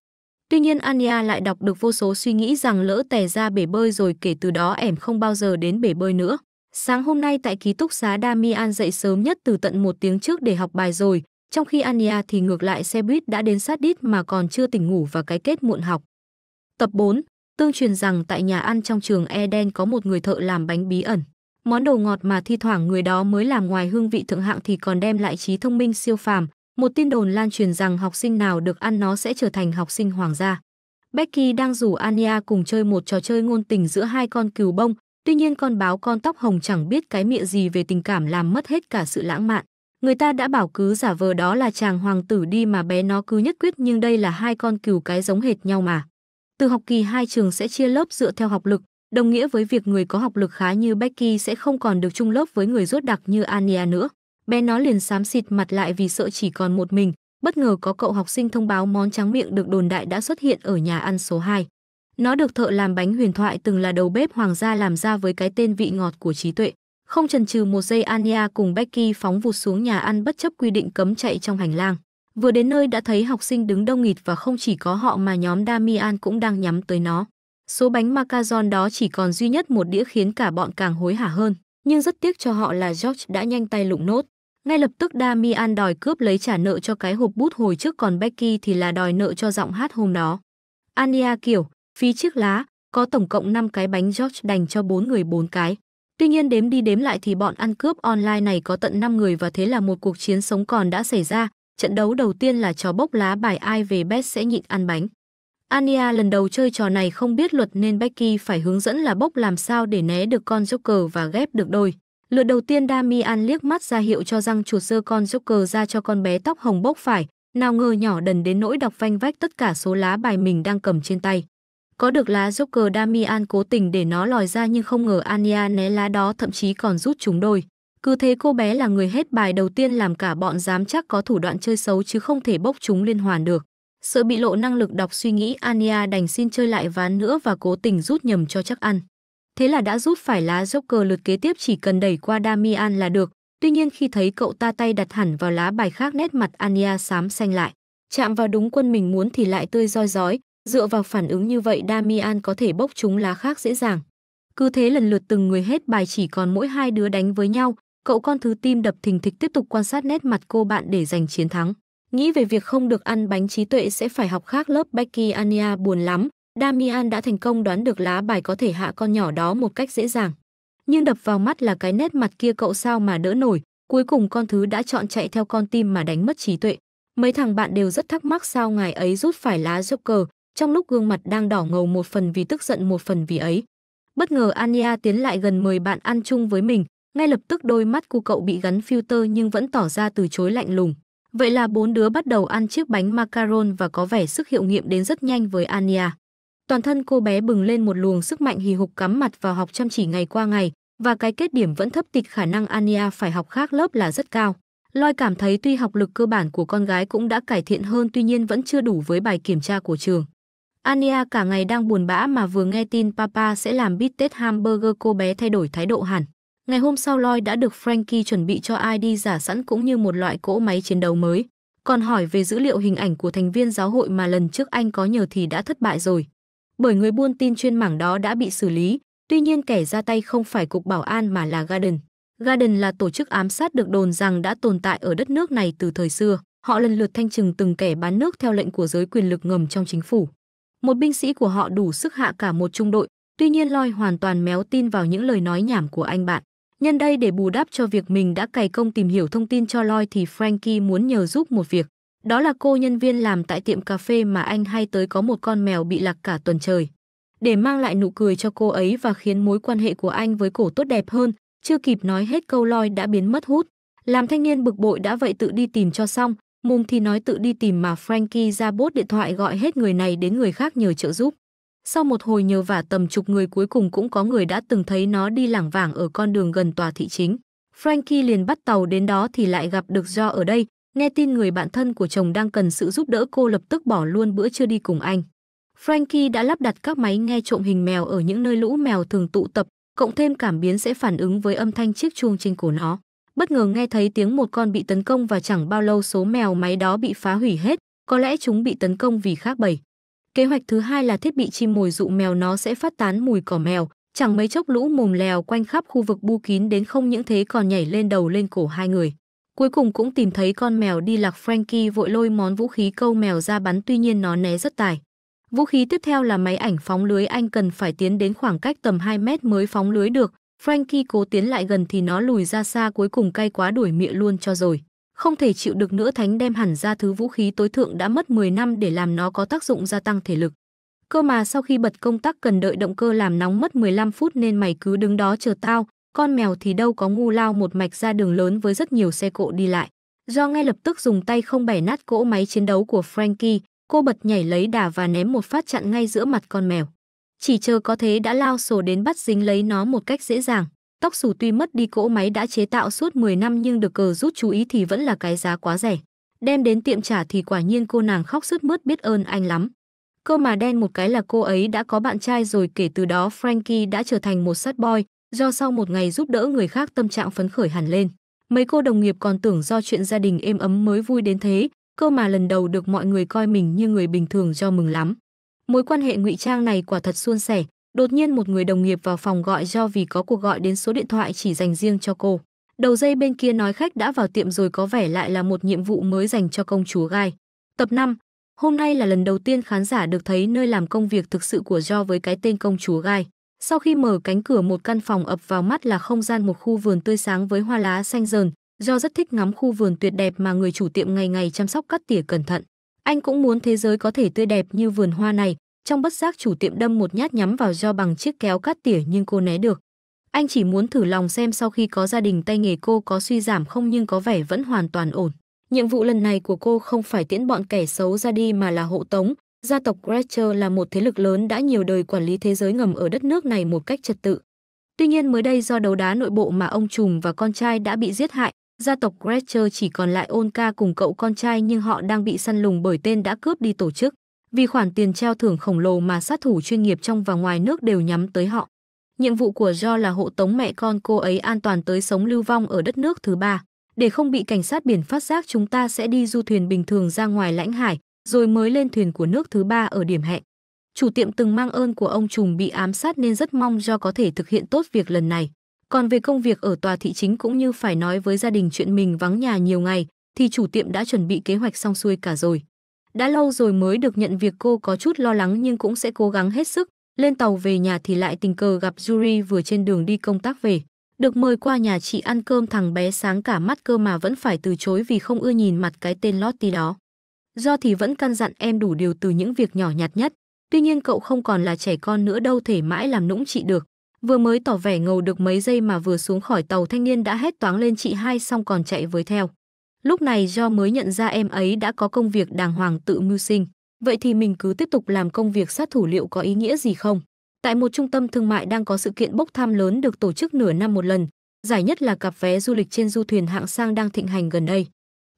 Tuy nhiên Anya lại đọc được vô số suy nghĩ rằng lỡ tè ra bể bơi rồi kể từ đó ẻm không bao giờ đến bể bơi nữa. Sáng hôm nay tại ký túc xá Damian dậy sớm nhất từ tận một tiếng trước để học bài rồi, trong khi Anya thì ngược lại xe buýt đã đến sát đít mà còn chưa tỉnh ngủ và cái kết muộn học. Tập 4 Tương truyền rằng tại nhà ăn trong trường Eden có một người thợ làm bánh bí ẩn. Món đồ ngọt mà thi thoảng người đó mới làm ngoài hương vị thượng hạng thì còn đem lại trí thông minh siêu phàm. Một tin đồn lan truyền rằng học sinh nào được ăn nó sẽ trở thành học sinh hoàng gia. Becky đang rủ Anya cùng chơi một trò chơi ngôn tình giữa hai con cừu bông, tuy nhiên con báo con tóc hồng chẳng biết cái miệng gì về tình cảm làm mất hết cả sự lãng mạn. Người ta đã bảo cứ giả vờ đó là chàng hoàng tử đi mà bé nó cứ nhất quyết nhưng đây là hai con cừu cái giống hệt nhau mà. Từ học kỳ 2 trường sẽ chia lớp dựa theo học lực, đồng nghĩa với việc người có học lực khá như Becky sẽ không còn được chung lớp với người rốt đặc như Ania nữa. Bé nó liền xám xịt mặt lại vì sợ chỉ còn một mình, bất ngờ có cậu học sinh thông báo món trắng miệng được đồn đại đã xuất hiện ở nhà ăn số 2. Nó được thợ làm bánh huyền thoại từng là đầu bếp hoàng gia làm ra với cái tên vị ngọt của trí tuệ. Không chần chừ một giây Ania cùng Becky phóng vụt xuống nhà ăn bất chấp quy định cấm chạy trong hành lang. Vừa đến nơi đã thấy học sinh đứng đông nghịt và không chỉ có họ mà nhóm Damian cũng đang nhắm tới nó. Số bánh macaron đó chỉ còn duy nhất một đĩa khiến cả bọn càng hối hả hơn, nhưng rất tiếc cho họ là George đã nhanh tay lụng nốt. Ngay lập tức Damian đòi cướp lấy trả nợ cho cái hộp bút hồi trước còn Becky thì là đòi nợ cho giọng hát hôm đó. Ania kiểu, phí chiếc lá, có tổng cộng 5 cái bánh George đành cho bốn người bốn cái. Tuy nhiên đếm đi đếm lại thì bọn ăn cướp online này có tận 5 người và thế là một cuộc chiến sống còn đã xảy ra, trận đấu đầu tiên là trò bốc lá bài ai về bet sẽ nhịn ăn bánh. Ania lần đầu chơi trò này không biết luật nên Becky phải hướng dẫn là bốc làm sao để né được con Joker và ghép được đôi. Lượt đầu tiên Damian liếc mắt ra hiệu cho răng chuột sơ con Joker ra cho con bé tóc hồng bốc phải, nào ngờ nhỏ đần đến nỗi đọc phanh vách tất cả số lá bài mình đang cầm trên tay. Có được lá Joker Damian cố tình để nó lòi ra nhưng không ngờ Ania né lá đó thậm chí còn rút chúng đôi. Cứ thế cô bé là người hết bài đầu tiên làm cả bọn dám chắc có thủ đoạn chơi xấu chứ không thể bốc chúng liên hoàn được. Sợ bị lộ năng lực đọc suy nghĩ Ania đành xin chơi lại ván nữa và cố tình rút nhầm cho chắc ăn. Thế là đã rút phải lá Joker lượt kế tiếp chỉ cần đẩy qua Damian là được. Tuy nhiên khi thấy cậu ta tay đặt hẳn vào lá bài khác nét mặt Ania xám xanh lại. Chạm vào đúng quân mình muốn thì lại tươi roi rói. Dựa vào phản ứng như vậy Damian có thể bốc chúng lá khác dễ dàng. Cứ thế lần lượt từng người hết bài chỉ còn mỗi hai đứa đánh với nhau, Cậu con thứ tim đập thình thịch tiếp tục quan sát nét mặt cô bạn để giành chiến thắng. Nghĩ về việc không được ăn bánh trí tuệ sẽ phải học khác lớp Becky Ania buồn lắm. Damian đã thành công đoán được lá bài có thể hạ con nhỏ đó một cách dễ dàng. Nhưng đập vào mắt là cái nét mặt kia cậu sao mà đỡ nổi. Cuối cùng con thứ đã chọn chạy theo con tim mà đánh mất trí tuệ. Mấy thằng bạn đều rất thắc mắc sao ngài ấy rút phải lá Joker, trong lúc gương mặt đang đỏ ngầu một phần vì tức giận một phần vì ấy. Bất ngờ Ania tiến lại gần mời bạn ăn chung với mình, ngay lập tức đôi mắt của cậu bị gắn filter nhưng vẫn tỏ ra từ chối lạnh lùng. Vậy là bốn đứa bắt đầu ăn chiếc bánh macaron và có vẻ sức hiệu nghiệm đến rất nhanh với Ania. Toàn thân cô bé bừng lên một luồng sức mạnh hì hục cắm mặt vào học chăm chỉ ngày qua ngày, và cái kết điểm vẫn thấp tịch khả năng Ania phải học khác lớp là rất cao. Loi cảm thấy tuy học lực cơ bản của con gái cũng đã cải thiện hơn tuy nhiên vẫn chưa đủ với bài kiểm tra của trường. Ania cả ngày đang buồn bã mà vừa nghe tin papa sẽ làm bít tết hamburger cô bé thay đổi thái độ hẳn. Ngày hôm sau Lloyd đã được Frankie chuẩn bị cho ID giả sẵn cũng như một loại cỗ máy chiến đấu mới. Còn hỏi về dữ liệu hình ảnh của thành viên giáo hội mà lần trước anh có nhờ thì đã thất bại rồi. Bởi người buôn tin chuyên mảng đó đã bị xử lý, tuy nhiên kẻ ra tay không phải Cục Bảo an mà là Garden. Garden là tổ chức ám sát được đồn rằng đã tồn tại ở đất nước này từ thời xưa. Họ lần lượt thanh trừng từng kẻ bán nước theo lệnh của giới quyền lực ngầm trong chính phủ. Một binh sĩ của họ đủ sức hạ cả một trung đội, tuy nhiên Lloyd hoàn toàn méo tin vào những lời nói nhảm của anh bạn. Nhân đây để bù đắp cho việc mình đã cày công tìm hiểu thông tin cho Loi thì Frankie muốn nhờ giúp một việc. Đó là cô nhân viên làm tại tiệm cà phê mà anh hay tới có một con mèo bị lạc cả tuần trời. Để mang lại nụ cười cho cô ấy và khiến mối quan hệ của anh với cổ tốt đẹp hơn, chưa kịp nói hết câu Loi đã biến mất hút. Làm thanh niên bực bội đã vậy tự đi tìm cho xong, mùng thì nói tự đi tìm mà Frankie ra bốt điện thoại gọi hết người này đến người khác nhờ trợ giúp. Sau một hồi nhờ vả tầm chục người cuối cùng cũng có người đã từng thấy nó đi lảng vảng ở con đường gần tòa thị chính. Frankie liền bắt tàu đến đó thì lại gặp được Jo ở đây, nghe tin người bạn thân của chồng đang cần sự giúp đỡ cô lập tức bỏ luôn bữa trưa đi cùng anh. Frankie đã lắp đặt các máy nghe trộm hình mèo ở những nơi lũ mèo thường tụ tập, cộng thêm cảm biến sẽ phản ứng với âm thanh chiếc chuông trên cổ nó. Bất ngờ nghe thấy tiếng một con bị tấn công và chẳng bao lâu số mèo máy đó bị phá hủy hết, có lẽ chúng bị tấn công vì khác bầy. Kế hoạch thứ hai là thiết bị chim mồi dụ mèo nó sẽ phát tán mùi cỏ mèo, chẳng mấy chốc lũ mồm lèo quanh khắp khu vực bu kín đến không những thế còn nhảy lên đầu lên cổ hai người. Cuối cùng cũng tìm thấy con mèo đi lạc Frankie vội lôi món vũ khí câu mèo ra bắn tuy nhiên nó né rất tài. Vũ khí tiếp theo là máy ảnh phóng lưới anh cần phải tiến đến khoảng cách tầm 2 mét mới phóng lưới được. Frankie cố tiến lại gần thì nó lùi ra xa cuối cùng cay quá đuổi miệng luôn cho rồi. Không thể chịu được nữa thánh đem hẳn ra thứ vũ khí tối thượng đã mất 10 năm để làm nó có tác dụng gia tăng thể lực. Cơ mà sau khi bật công tắc cần đợi động cơ làm nóng mất 15 phút nên mày cứ đứng đó chờ tao, con mèo thì đâu có ngu lao một mạch ra đường lớn với rất nhiều xe cộ đi lại. Do ngay lập tức dùng tay không bẻ nát cỗ máy chiến đấu của Frankie, cô bật nhảy lấy đà và ném một phát chặn ngay giữa mặt con mèo. Chỉ chờ có thế đã lao sổ đến bắt dính lấy nó một cách dễ dàng. Tóc xù tuy mất đi cỗ máy đã chế tạo suốt 10 năm nhưng được cờ rút chú ý thì vẫn là cái giá quá rẻ. Đem đến tiệm trả thì quả nhiên cô nàng khóc sướt mướt biết ơn anh lắm. Cơ mà đen một cái là cô ấy đã có bạn trai rồi kể từ đó Frankie đã trở thành một sát boy, do sau một ngày giúp đỡ người khác tâm trạng phấn khởi hẳn lên. Mấy cô đồng nghiệp còn tưởng do chuyện gia đình êm ấm mới vui đến thế, cơ mà lần đầu được mọi người coi mình như người bình thường do mừng lắm. Mối quan hệ ngụy trang này quả thật suôn sẻ, Đột nhiên một người đồng nghiệp vào phòng gọi do vì có cuộc gọi đến số điện thoại chỉ dành riêng cho cô. Đầu dây bên kia nói khách đã vào tiệm rồi có vẻ lại là một nhiệm vụ mới dành cho công chúa gai. Tập 5 Hôm nay là lần đầu tiên khán giả được thấy nơi làm công việc thực sự của Jo với cái tên công chúa gai. Sau khi mở cánh cửa một căn phòng ập vào mắt là không gian một khu vườn tươi sáng với hoa lá xanh rờn, Jo rất thích ngắm khu vườn tuyệt đẹp mà người chủ tiệm ngày ngày chăm sóc cắt tỉa cẩn thận. Anh cũng muốn thế giới có thể tươi đẹp như vườn hoa này, trong bất giác chủ tiệm đâm một nhát nhắm vào do bằng chiếc kéo cắt tỉa nhưng cô né được. Anh chỉ muốn thử lòng xem sau khi có gia đình tay nghề cô có suy giảm không nhưng có vẻ vẫn hoàn toàn ổn. Nhiệm vụ lần này của cô không phải tiễn bọn kẻ xấu ra đi mà là hộ tống. Gia tộc Gretcher là một thế lực lớn đã nhiều đời quản lý thế giới ngầm ở đất nước này một cách trật tự. Tuy nhiên mới đây do đấu đá nội bộ mà ông trùm và con trai đã bị giết hại, gia tộc Gretcher chỉ còn lại ôn ca cùng cậu con trai nhưng họ đang bị săn lùng bởi tên đã cướp đi tổ chức vì khoản tiền treo thưởng khổng lồ mà sát thủ chuyên nghiệp trong và ngoài nước đều nhắm tới họ. Nhiệm vụ của Jo là hộ tống mẹ con cô ấy an toàn tới sống lưu vong ở đất nước thứ ba. Để không bị cảnh sát biển phát giác chúng ta sẽ đi du thuyền bình thường ra ngoài lãnh hải, rồi mới lên thuyền của nước thứ ba ở điểm hẹn. Chủ tiệm từng mang ơn của ông trùm bị ám sát nên rất mong Jo có thể thực hiện tốt việc lần này. Còn về công việc ở tòa thị chính cũng như phải nói với gia đình chuyện mình vắng nhà nhiều ngày, thì chủ tiệm đã chuẩn bị kế hoạch xong xuôi cả rồi. Đã lâu rồi mới được nhận việc cô có chút lo lắng nhưng cũng sẽ cố gắng hết sức. Lên tàu về nhà thì lại tình cờ gặp Yuri vừa trên đường đi công tác về. Được mời qua nhà chị ăn cơm thằng bé sáng cả mắt cơ mà vẫn phải từ chối vì không ưa nhìn mặt cái tên Lottie đó. Do thì vẫn căn dặn em đủ điều từ những việc nhỏ nhặt nhất. Tuy nhiên cậu không còn là trẻ con nữa đâu thể mãi làm nũng chị được. Vừa mới tỏ vẻ ngầu được mấy giây mà vừa xuống khỏi tàu thanh niên đã hét toáng lên chị hai xong còn chạy với theo. Lúc này do mới nhận ra em ấy đã có công việc đàng hoàng tự mưu sinh, vậy thì mình cứ tiếp tục làm công việc sát thủ liệu có ý nghĩa gì không? Tại một trung tâm thương mại đang có sự kiện bốc thăm lớn được tổ chức nửa năm một lần, giải nhất là cặp vé du lịch trên du thuyền hạng sang đang thịnh hành gần đây.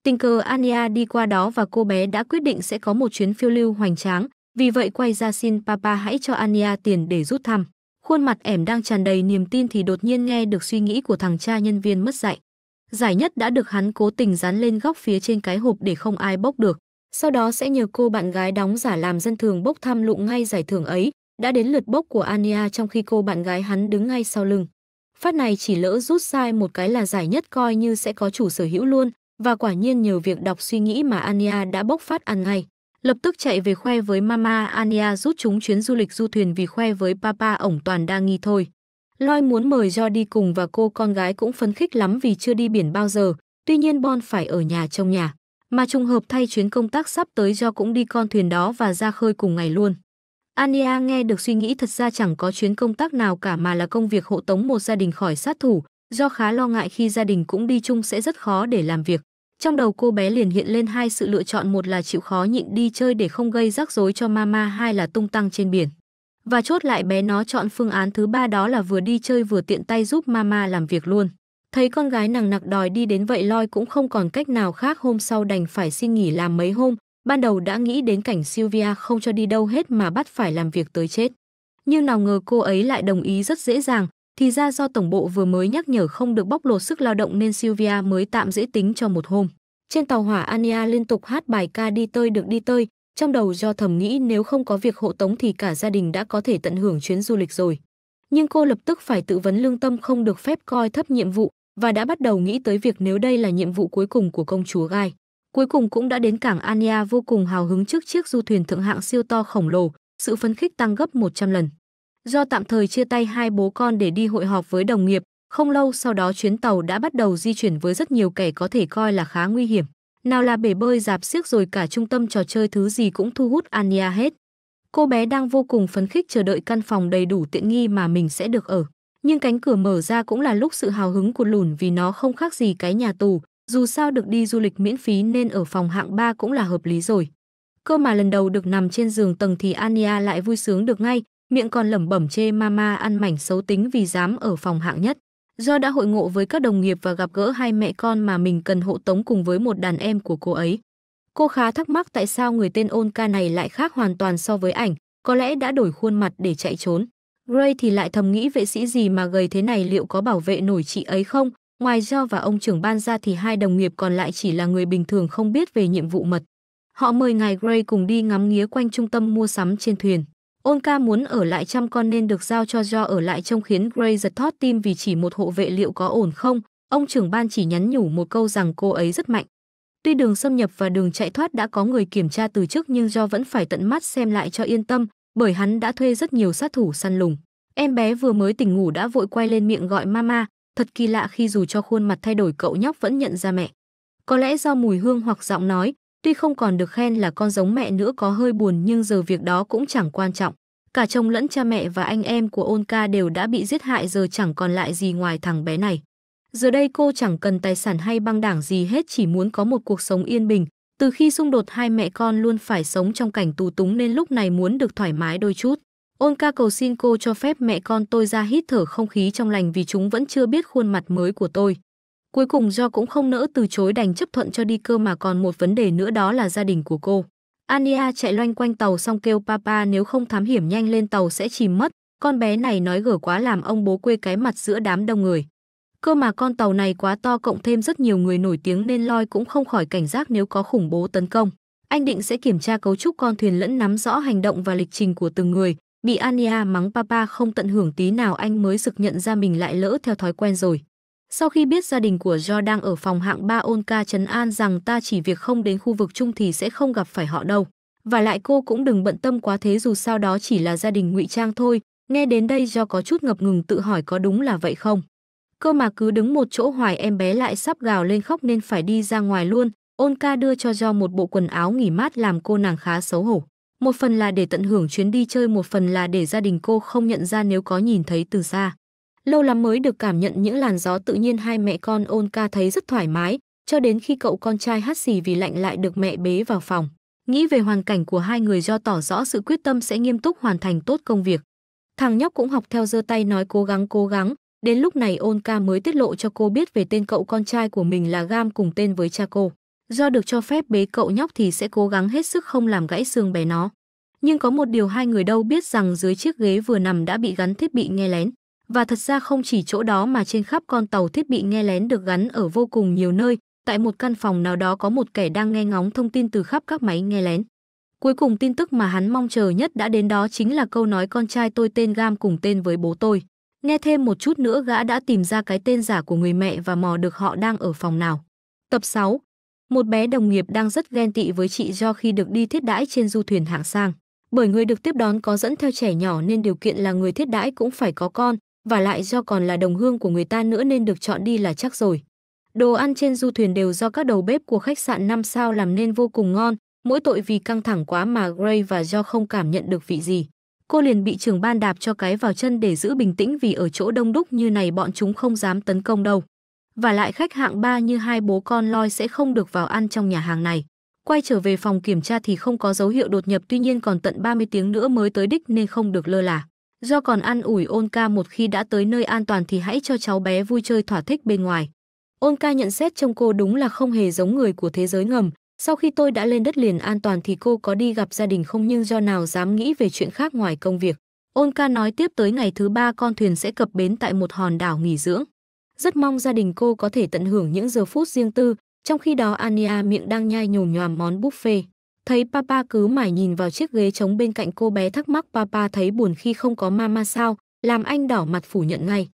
Tình cờ Ania đi qua đó và cô bé đã quyết định sẽ có một chuyến phiêu lưu hoành tráng, vì vậy quay ra xin papa hãy cho Ania tiền để rút thăm. Khuôn mặt ẻm đang tràn đầy niềm tin thì đột nhiên nghe được suy nghĩ của thằng cha nhân viên mất dạy giải nhất đã được hắn cố tình dán lên góc phía trên cái hộp để không ai bốc được. Sau đó sẽ nhờ cô bạn gái đóng giả làm dân thường bốc thăm lụng ngay giải thưởng ấy, đã đến lượt bốc của Ania trong khi cô bạn gái hắn đứng ngay sau lưng. Phát này chỉ lỡ rút sai một cái là giải nhất coi như sẽ có chủ sở hữu luôn, và quả nhiên nhờ việc đọc suy nghĩ mà Ania đã bốc phát ăn ngay. Lập tức chạy về khoe với mama Ania rút chúng chuyến du lịch du thuyền vì khoe với papa ổng toàn đa nghi thôi. Loi muốn mời Jo đi cùng và cô con gái cũng phấn khích lắm vì chưa đi biển bao giờ, tuy nhiên Bon phải ở nhà trong nhà. Mà trùng hợp thay chuyến công tác sắp tới Jo cũng đi con thuyền đó và ra khơi cùng ngày luôn. Ania nghe được suy nghĩ thật ra chẳng có chuyến công tác nào cả mà là công việc hộ tống một gia đình khỏi sát thủ, do khá lo ngại khi gia đình cũng đi chung sẽ rất khó để làm việc. Trong đầu cô bé liền hiện lên hai sự lựa chọn một là chịu khó nhịn đi chơi để không gây rắc rối cho mama hai là tung tăng trên biển và chốt lại bé nó chọn phương án thứ ba đó là vừa đi chơi vừa tiện tay giúp mama làm việc luôn. Thấy con gái nàng nặc đòi đi đến vậy loi cũng không còn cách nào khác hôm sau đành phải xin nghỉ làm mấy hôm, ban đầu đã nghĩ đến cảnh Sylvia không cho đi đâu hết mà bắt phải làm việc tới chết. Nhưng nào ngờ cô ấy lại đồng ý rất dễ dàng, thì ra do tổng bộ vừa mới nhắc nhở không được bóc lột sức lao động nên Sylvia mới tạm dễ tính cho một hôm. Trên tàu hỏa Ania liên tục hát bài ca đi tơi được đi tơi, trong đầu do thầm nghĩ nếu không có việc hộ tống thì cả gia đình đã có thể tận hưởng chuyến du lịch rồi. Nhưng cô lập tức phải tự vấn lương tâm không được phép coi thấp nhiệm vụ và đã bắt đầu nghĩ tới việc nếu đây là nhiệm vụ cuối cùng của công chúa Gai. Cuối cùng cũng đã đến cảng Ania vô cùng hào hứng trước chiếc du thuyền thượng hạng siêu to khổng lồ, sự phấn khích tăng gấp 100 lần. Do tạm thời chia tay hai bố con để đi hội họp với đồng nghiệp, không lâu sau đó chuyến tàu đã bắt đầu di chuyển với rất nhiều kẻ có thể coi là khá nguy hiểm. Nào là bể bơi dạp xiếc rồi cả trung tâm trò chơi thứ gì cũng thu hút Ania hết. Cô bé đang vô cùng phấn khích chờ đợi căn phòng đầy đủ tiện nghi mà mình sẽ được ở. Nhưng cánh cửa mở ra cũng là lúc sự hào hứng của lùn vì nó không khác gì cái nhà tù. Dù sao được đi du lịch miễn phí nên ở phòng hạng 3 cũng là hợp lý rồi. Cơ mà lần đầu được nằm trên giường tầng thì Ania lại vui sướng được ngay, miệng còn lẩm bẩm chê mama ăn mảnh xấu tính vì dám ở phòng hạng nhất do đã hội ngộ với các đồng nghiệp và gặp gỡ hai mẹ con mà mình cần hộ tống cùng với một đàn em của cô ấy. Cô khá thắc mắc tại sao người tên ôn ca này lại khác hoàn toàn so với ảnh, có lẽ đã đổi khuôn mặt để chạy trốn. Gray thì lại thầm nghĩ vệ sĩ gì mà gầy thế này liệu có bảo vệ nổi chị ấy không? Ngoài Joe và ông trưởng ban ra thì hai đồng nghiệp còn lại chỉ là người bình thường không biết về nhiệm vụ mật. Họ mời ngài Gray cùng đi ngắm nghía quanh trung tâm mua sắm trên thuyền. Onka muốn ở lại chăm con nên được giao cho Jo ở lại trông khiến Gray giật thót tim vì chỉ một hộ vệ liệu có ổn không. Ông trưởng ban chỉ nhắn nhủ một câu rằng cô ấy rất mạnh. Tuy đường xâm nhập và đường chạy thoát đã có người kiểm tra từ trước nhưng Jo vẫn phải tận mắt xem lại cho yên tâm bởi hắn đã thuê rất nhiều sát thủ săn lùng. Em bé vừa mới tỉnh ngủ đã vội quay lên miệng gọi mama, thật kỳ lạ khi dù cho khuôn mặt thay đổi cậu nhóc vẫn nhận ra mẹ. Có lẽ do mùi hương hoặc giọng nói, Tuy không còn được khen là con giống mẹ nữa có hơi buồn nhưng giờ việc đó cũng chẳng quan trọng. Cả chồng lẫn cha mẹ và anh em của ôn ca đều đã bị giết hại giờ chẳng còn lại gì ngoài thằng bé này. Giờ đây cô chẳng cần tài sản hay băng đảng gì hết chỉ muốn có một cuộc sống yên bình. Từ khi xung đột hai mẹ con luôn phải sống trong cảnh tù túng nên lúc này muốn được thoải mái đôi chút. Ôn ca cầu xin cô cho phép mẹ con tôi ra hít thở không khí trong lành vì chúng vẫn chưa biết khuôn mặt mới của tôi. Cuối cùng do cũng không nỡ từ chối đành chấp thuận cho đi cơ mà còn một vấn đề nữa đó là gia đình của cô. Ania chạy loanh quanh tàu xong kêu papa nếu không thám hiểm nhanh lên tàu sẽ chìm mất, con bé này nói gở quá làm ông bố quê cái mặt giữa đám đông người. Cơ mà con tàu này quá to cộng thêm rất nhiều người nổi tiếng nên Loi cũng không khỏi cảnh giác nếu có khủng bố tấn công. Anh định sẽ kiểm tra cấu trúc con thuyền lẫn nắm rõ hành động và lịch trình của từng người. Bị Ania mắng papa không tận hưởng tí nào anh mới sực nhận ra mình lại lỡ theo thói quen rồi. Sau khi biết gia đình của Jo đang ở phòng hạng 3 Onka ca trấn an rằng ta chỉ việc không đến khu vực chung thì sẽ không gặp phải họ đâu. Và lại cô cũng đừng bận tâm quá thế dù sao đó chỉ là gia đình ngụy trang thôi. Nghe đến đây Jo có chút ngập ngừng tự hỏi có đúng là vậy không. Cơ mà cứ đứng một chỗ hoài em bé lại sắp gào lên khóc nên phải đi ra ngoài luôn. Onka đưa cho Jo một bộ quần áo nghỉ mát làm cô nàng khá xấu hổ. Một phần là để tận hưởng chuyến đi chơi, một phần là để gia đình cô không nhận ra nếu có nhìn thấy từ xa. Lâu lắm mới được cảm nhận những làn gió tự nhiên hai mẹ con ôn ca thấy rất thoải mái, cho đến khi cậu con trai hát xì vì lạnh lại được mẹ bế vào phòng. Nghĩ về hoàn cảnh của hai người do tỏ rõ sự quyết tâm sẽ nghiêm túc hoàn thành tốt công việc. Thằng nhóc cũng học theo giơ tay nói cố gắng cố gắng, đến lúc này ôn ca mới tiết lộ cho cô biết về tên cậu con trai của mình là Gam cùng tên với cha cô. Do được cho phép bế cậu nhóc thì sẽ cố gắng hết sức không làm gãy xương bé nó. Nhưng có một điều hai người đâu biết rằng dưới chiếc ghế vừa nằm đã bị gắn thiết bị nghe lén. Và thật ra không chỉ chỗ đó mà trên khắp con tàu thiết bị nghe lén được gắn ở vô cùng nhiều nơi, tại một căn phòng nào đó có một kẻ đang nghe ngóng thông tin từ khắp các máy nghe lén. Cuối cùng tin tức mà hắn mong chờ nhất đã đến đó chính là câu nói con trai tôi tên Gam cùng tên với bố tôi. Nghe thêm một chút nữa gã đã tìm ra cái tên giả của người mẹ và mò được họ đang ở phòng nào. Tập 6 Một bé đồng nghiệp đang rất ghen tị với chị do khi được đi thiết đãi trên du thuyền hạng sang. Bởi người được tiếp đón có dẫn theo trẻ nhỏ nên điều kiện là người thiết đãi cũng phải có con, và lại do còn là đồng hương của người ta nữa nên được chọn đi là chắc rồi. Đồ ăn trên du thuyền đều do các đầu bếp của khách sạn 5 sao làm nên vô cùng ngon, mỗi tội vì căng thẳng quá mà Gray và Do không cảm nhận được vị gì. Cô liền bị trưởng ban đạp cho cái vào chân để giữ bình tĩnh vì ở chỗ đông đúc như này bọn chúng không dám tấn công đâu. Và lại khách hạng ba như hai bố con Loi sẽ không được vào ăn trong nhà hàng này. Quay trở về phòng kiểm tra thì không có dấu hiệu đột nhập tuy nhiên còn tận 30 tiếng nữa mới tới đích nên không được lơ là. Do còn ăn ủi ôn ca một khi đã tới nơi an toàn thì hãy cho cháu bé vui chơi thỏa thích bên ngoài. Ôn ca nhận xét trông cô đúng là không hề giống người của thế giới ngầm. Sau khi tôi đã lên đất liền an toàn thì cô có đi gặp gia đình không nhưng do nào dám nghĩ về chuyện khác ngoài công việc. Ôn ca nói tiếp tới ngày thứ ba con thuyền sẽ cập bến tại một hòn đảo nghỉ dưỡng. Rất mong gia đình cô có thể tận hưởng những giờ phút riêng tư, trong khi đó Ania miệng đang nhai nhồm nhòm món buffet. Thấy papa cứ mải nhìn vào chiếc ghế trống bên cạnh cô bé thắc mắc papa thấy buồn khi không có mama sao, làm anh đỏ mặt phủ nhận ngay.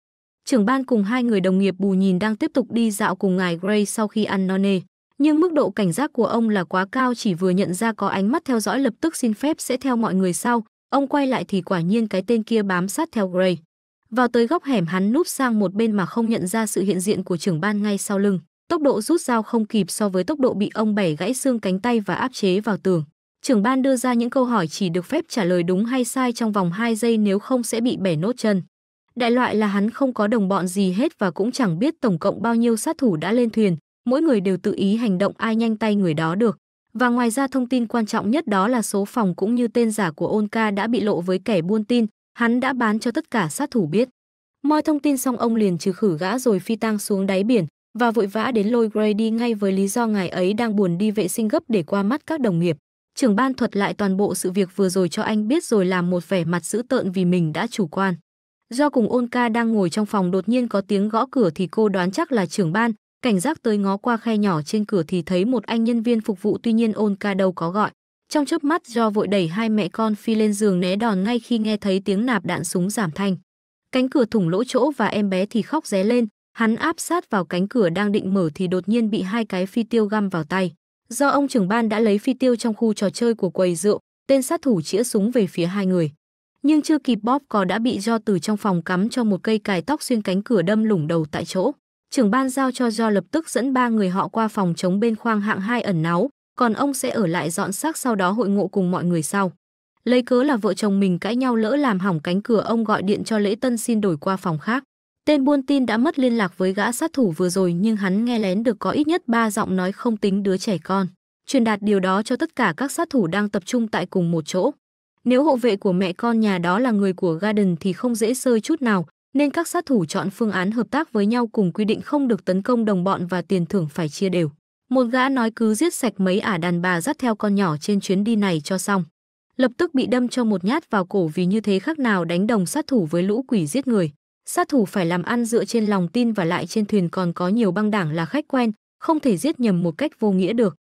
Trưởng ban cùng hai người đồng nghiệp bù nhìn đang tiếp tục đi dạo cùng ngài Gray sau khi ăn non nê. Nhưng mức độ cảnh giác của ông là quá cao chỉ vừa nhận ra có ánh mắt theo dõi lập tức xin phép sẽ theo mọi người sau. Ông quay lại thì quả nhiên cái tên kia bám sát theo Gray. Vào tới góc hẻm hắn núp sang một bên mà không nhận ra sự hiện diện của trưởng ban ngay sau lưng. Tốc độ rút dao không kịp so với tốc độ bị ông bẻ gãy xương cánh tay và áp chế vào tường. Trưởng ban đưa ra những câu hỏi chỉ được phép trả lời đúng hay sai trong vòng 2 giây nếu không sẽ bị bẻ nốt chân. Đại loại là hắn không có đồng bọn gì hết và cũng chẳng biết tổng cộng bao nhiêu sát thủ đã lên thuyền, mỗi người đều tự ý hành động ai nhanh tay người đó được. Và ngoài ra thông tin quan trọng nhất đó là số phòng cũng như tên giả của Ôn Ca đã bị lộ với kẻ buôn tin, hắn đã bán cho tất cả sát thủ biết. Moi thông tin xong ông liền trừ khử gã rồi phi tang xuống đáy biển, và vội vã đến lôi Gray đi ngay với lý do ngài ấy đang buồn đi vệ sinh gấp để qua mắt các đồng nghiệp. Trưởng ban thuật lại toàn bộ sự việc vừa rồi cho anh biết rồi làm một vẻ mặt dữ tợn vì mình đã chủ quan. Do cùng ôn ca đang ngồi trong phòng đột nhiên có tiếng gõ cửa thì cô đoán chắc là trưởng ban, cảnh giác tới ngó qua khe nhỏ trên cửa thì thấy một anh nhân viên phục vụ tuy nhiên ôn ca đâu có gọi. Trong chớp mắt do vội đẩy hai mẹ con phi lên giường né đòn ngay khi nghe thấy tiếng nạp đạn súng giảm thanh. Cánh cửa thủng lỗ chỗ và em bé thì khóc ré lên, Hắn áp sát vào cánh cửa đang định mở thì đột nhiên bị hai cái phi tiêu găm vào tay. Do ông trưởng ban đã lấy phi tiêu trong khu trò chơi của quầy rượu, tên sát thủ chĩa súng về phía hai người. Nhưng chưa kịp bóp cò đã bị do từ trong phòng cắm cho một cây cài tóc xuyên cánh cửa đâm lủng đầu tại chỗ. Trưởng ban giao cho do lập tức dẫn ba người họ qua phòng chống bên khoang hạng hai ẩn náu, còn ông sẽ ở lại dọn xác sau đó hội ngộ cùng mọi người sau. Lấy cớ là vợ chồng mình cãi nhau lỡ làm hỏng cánh cửa ông gọi điện cho lễ tân xin đổi qua phòng khác. Tên buôn tin đã mất liên lạc với gã sát thủ vừa rồi nhưng hắn nghe lén được có ít nhất ba giọng nói không tính đứa trẻ con. Truyền đạt điều đó cho tất cả các sát thủ đang tập trung tại cùng một chỗ. Nếu hộ vệ của mẹ con nhà đó là người của Garden thì không dễ sơi chút nào, nên các sát thủ chọn phương án hợp tác với nhau cùng quy định không được tấn công đồng bọn và tiền thưởng phải chia đều. Một gã nói cứ giết sạch mấy ả đàn bà dắt theo con nhỏ trên chuyến đi này cho xong. Lập tức bị đâm cho một nhát vào cổ vì như thế khác nào đánh đồng sát thủ với lũ quỷ giết người. Sát thủ phải làm ăn dựa trên lòng tin và lại trên thuyền còn có nhiều băng đảng là khách quen, không thể giết nhầm một cách vô nghĩa được.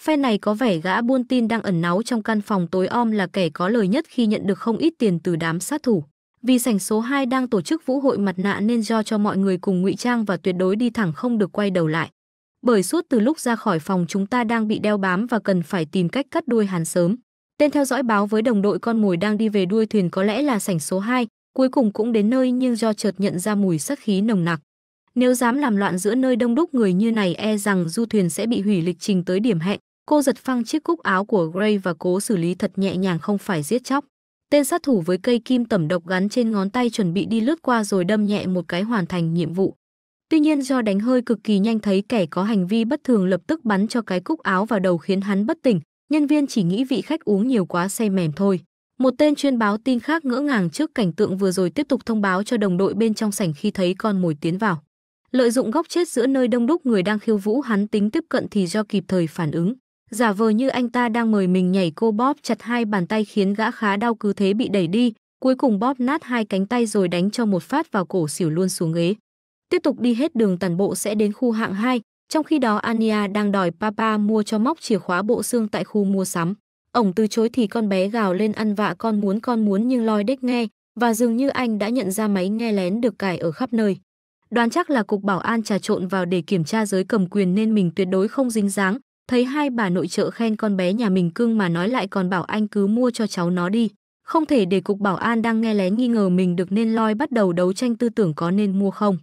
Phe này có vẻ gã buôn tin đang ẩn náu trong căn phòng tối om là kẻ có lời nhất khi nhận được không ít tiền từ đám sát thủ. Vì sảnh số 2 đang tổ chức vũ hội mặt nạ nên do cho mọi người cùng ngụy trang và tuyệt đối đi thẳng không được quay đầu lại. Bởi suốt từ lúc ra khỏi phòng chúng ta đang bị đeo bám và cần phải tìm cách cắt đuôi hắn sớm. Tên theo dõi báo với đồng đội con mồi đang đi về đuôi thuyền có lẽ là sảnh số 2, Cuối cùng cũng đến nơi nhưng do chợt nhận ra mùi sắc khí nồng nặc. Nếu dám làm loạn giữa nơi đông đúc người như này e rằng du thuyền sẽ bị hủy lịch trình tới điểm hẹn. Cô giật phăng chiếc cúc áo của Gray và cố xử lý thật nhẹ nhàng không phải giết chóc. Tên sát thủ với cây kim tẩm độc gắn trên ngón tay chuẩn bị đi lướt qua rồi đâm nhẹ một cái hoàn thành nhiệm vụ. Tuy nhiên do đánh hơi cực kỳ nhanh thấy kẻ có hành vi bất thường lập tức bắn cho cái cúc áo vào đầu khiến hắn bất tỉnh, nhân viên chỉ nghĩ vị khách uống nhiều quá say mềm thôi. Một tên chuyên báo tin khác ngỡ ngàng trước cảnh tượng vừa rồi tiếp tục thông báo cho đồng đội bên trong sảnh khi thấy con mồi tiến vào. Lợi dụng góc chết giữa nơi đông đúc người đang khiêu vũ hắn tính tiếp cận thì do kịp thời phản ứng. Giả vờ như anh ta đang mời mình nhảy cô bóp chặt hai bàn tay khiến gã khá đau cứ thế bị đẩy đi, cuối cùng bóp nát hai cánh tay rồi đánh cho một phát vào cổ xỉu luôn xuống ghế. Tiếp tục đi hết đường tàn bộ sẽ đến khu hạng 2, trong khi đó Ania đang đòi Papa mua cho móc chìa khóa bộ xương tại khu mua sắm. Ổng từ chối thì con bé gào lên ăn vạ con muốn con muốn nhưng loi đếch nghe, và dường như anh đã nhận ra máy nghe lén được cài ở khắp nơi. Đoán chắc là cục bảo an trà trộn vào để kiểm tra giới cầm quyền nên mình tuyệt đối không dính dáng. Thấy hai bà nội trợ khen con bé nhà mình cưng mà nói lại còn bảo anh cứ mua cho cháu nó đi. Không thể để cục bảo an đang nghe lén nghi ngờ mình được nên loi bắt đầu đấu tranh tư tưởng có nên mua không.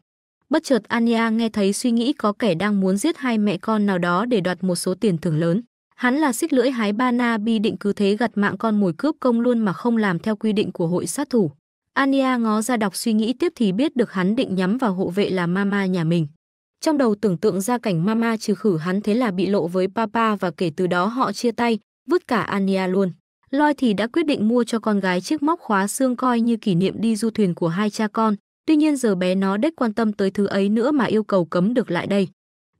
Bất chợt Ania nghe thấy suy nghĩ có kẻ đang muốn giết hai mẹ con nào đó để đoạt một số tiền thưởng lớn. Hắn là xích lưỡi hái Bana Bi định cứ thế gặt mạng con mồi cướp công luôn mà không làm theo quy định của hội sát thủ. Ania ngó ra đọc suy nghĩ tiếp thì biết được hắn định nhắm vào hộ vệ là mama nhà mình. Trong đầu tưởng tượng ra cảnh mama trừ khử hắn thế là bị lộ với papa và kể từ đó họ chia tay, vứt cả Ania luôn. Loi thì đã quyết định mua cho con gái chiếc móc khóa xương coi như kỷ niệm đi du thuyền của hai cha con. Tuy nhiên giờ bé nó đếch quan tâm tới thứ ấy nữa mà yêu cầu cấm được lại đây.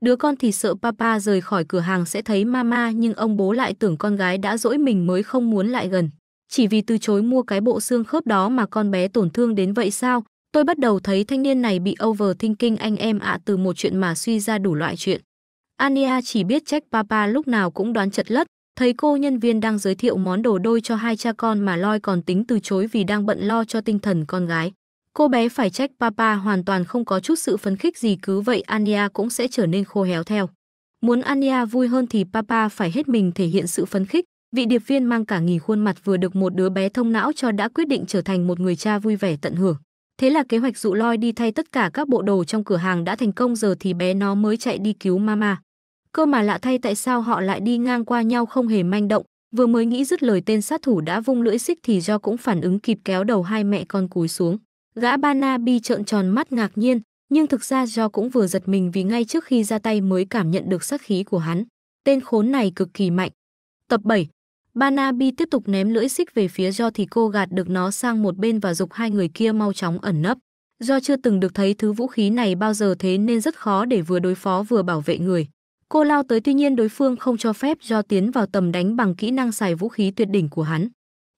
Đứa con thì sợ papa rời khỏi cửa hàng sẽ thấy mama nhưng ông bố lại tưởng con gái đã dỗi mình mới không muốn lại gần. Chỉ vì từ chối mua cái bộ xương khớp đó mà con bé tổn thương đến vậy sao? Tôi bắt đầu thấy thanh niên này bị overthinking anh em ạ từ một chuyện mà suy ra đủ loại chuyện. Ania chỉ biết trách papa lúc nào cũng đoán chật lất, thấy cô nhân viên đang giới thiệu món đồ đôi cho hai cha con mà Loi còn tính từ chối vì đang bận lo cho tinh thần con gái. Cô bé phải trách papa hoàn toàn không có chút sự phấn khích gì cứ vậy Anya cũng sẽ trở nên khô héo theo. Muốn Anya vui hơn thì papa phải hết mình thể hiện sự phấn khích. Vị điệp viên mang cả nghìn khuôn mặt vừa được một đứa bé thông não cho đã quyết định trở thành một người cha vui vẻ tận hưởng. Thế là kế hoạch dụ loi đi thay tất cả các bộ đồ trong cửa hàng đã thành công giờ thì bé nó mới chạy đi cứu mama. Cơ mà lạ thay tại sao họ lại đi ngang qua nhau không hề manh động, vừa mới nghĩ dứt lời tên sát thủ đã vung lưỡi xích thì do cũng phản ứng kịp kéo đầu hai mẹ con cúi xuống. Gã Banabi trợn tròn mắt ngạc nhiên, nhưng thực ra do cũng vừa giật mình vì ngay trước khi ra tay mới cảm nhận được sát khí của hắn. Tên khốn này cực kỳ mạnh. Tập 7 Banabi tiếp tục ném lưỡi xích về phía do thì cô gạt được nó sang một bên và dục hai người kia mau chóng ẩn nấp. Do chưa từng được thấy thứ vũ khí này bao giờ thế nên rất khó để vừa đối phó vừa bảo vệ người. Cô lao tới tuy nhiên đối phương không cho phép do tiến vào tầm đánh bằng kỹ năng xài vũ khí tuyệt đỉnh của hắn.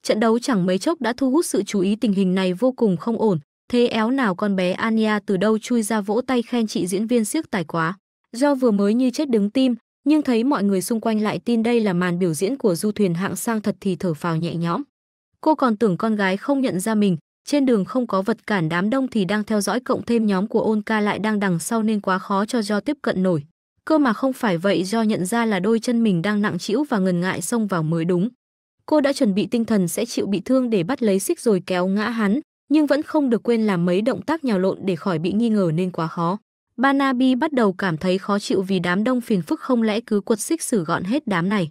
Trận đấu chẳng mấy chốc đã thu hút sự chú ý tình hình này vô cùng không ổn, Thế éo nào con bé Anya từ đâu chui ra vỗ tay khen chị diễn viên siếc tài quá. Do vừa mới như chết đứng tim, nhưng thấy mọi người xung quanh lại tin đây là màn biểu diễn của du thuyền hạng sang thật thì thở phào nhẹ nhõm. Cô còn tưởng con gái không nhận ra mình, trên đường không có vật cản đám đông thì đang theo dõi cộng thêm nhóm của ôn ca lại đang đằng sau nên quá khó cho do tiếp cận nổi. Cơ mà không phải vậy do nhận ra là đôi chân mình đang nặng trĩu và ngần ngại xông vào mới đúng. Cô đã chuẩn bị tinh thần sẽ chịu bị thương để bắt lấy xích rồi kéo ngã hắn, nhưng vẫn không được quên làm mấy động tác nhào lộn để khỏi bị nghi ngờ nên quá khó. Banabi bắt đầu cảm thấy khó chịu vì đám đông phiền phức không lẽ cứ quật xích xử gọn hết đám này.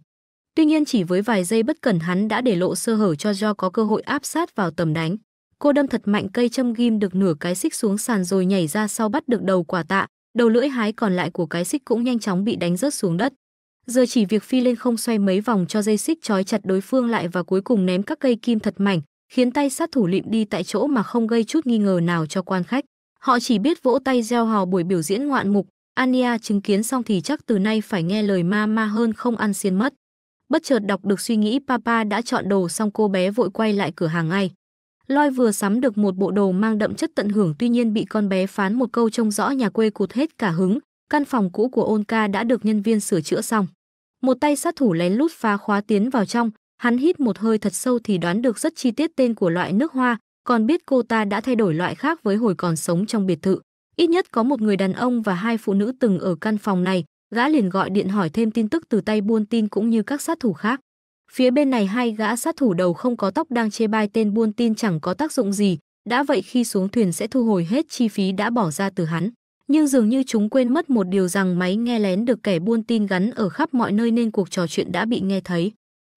Tuy nhiên chỉ với vài giây bất cẩn hắn đã để lộ sơ hở cho Jo có cơ hội áp sát vào tầm đánh. Cô đâm thật mạnh cây châm ghim được nửa cái xích xuống sàn rồi nhảy ra sau bắt được đầu quả tạ, đầu lưỡi hái còn lại của cái xích cũng nhanh chóng bị đánh rớt xuống đất. Giờ chỉ việc phi lên không xoay mấy vòng cho dây xích trói chặt đối phương lại và cuối cùng ném các cây kim thật mảnh, khiến tay sát thủ lịm đi tại chỗ mà không gây chút nghi ngờ nào cho quan khách. Họ chỉ biết vỗ tay reo hò buổi biểu diễn ngoạn mục, Ania chứng kiến xong thì chắc từ nay phải nghe lời ma ma hơn không ăn xiên mất. Bất chợt đọc được suy nghĩ papa đã chọn đồ xong cô bé vội quay lại cửa hàng ngay. Loi vừa sắm được một bộ đồ mang đậm chất tận hưởng tuy nhiên bị con bé phán một câu trông rõ nhà quê cụt hết cả hứng, căn phòng cũ của Onka đã được nhân viên sửa chữa xong. Một tay sát thủ lén lút phá khóa tiến vào trong, Hắn hít một hơi thật sâu thì đoán được rất chi tiết tên của loại nước hoa, còn biết cô ta đã thay đổi loại khác với hồi còn sống trong biệt thự. Ít nhất có một người đàn ông và hai phụ nữ từng ở căn phòng này, gã liền gọi điện hỏi thêm tin tức từ tay buôn tin cũng như các sát thủ khác. Phía bên này hai gã sát thủ đầu không có tóc đang chê bai tên buôn tin chẳng có tác dụng gì, đã vậy khi xuống thuyền sẽ thu hồi hết chi phí đã bỏ ra từ hắn. Nhưng dường như chúng quên mất một điều rằng máy nghe lén được kẻ buôn tin gắn ở khắp mọi nơi nên cuộc trò chuyện đã bị nghe thấy.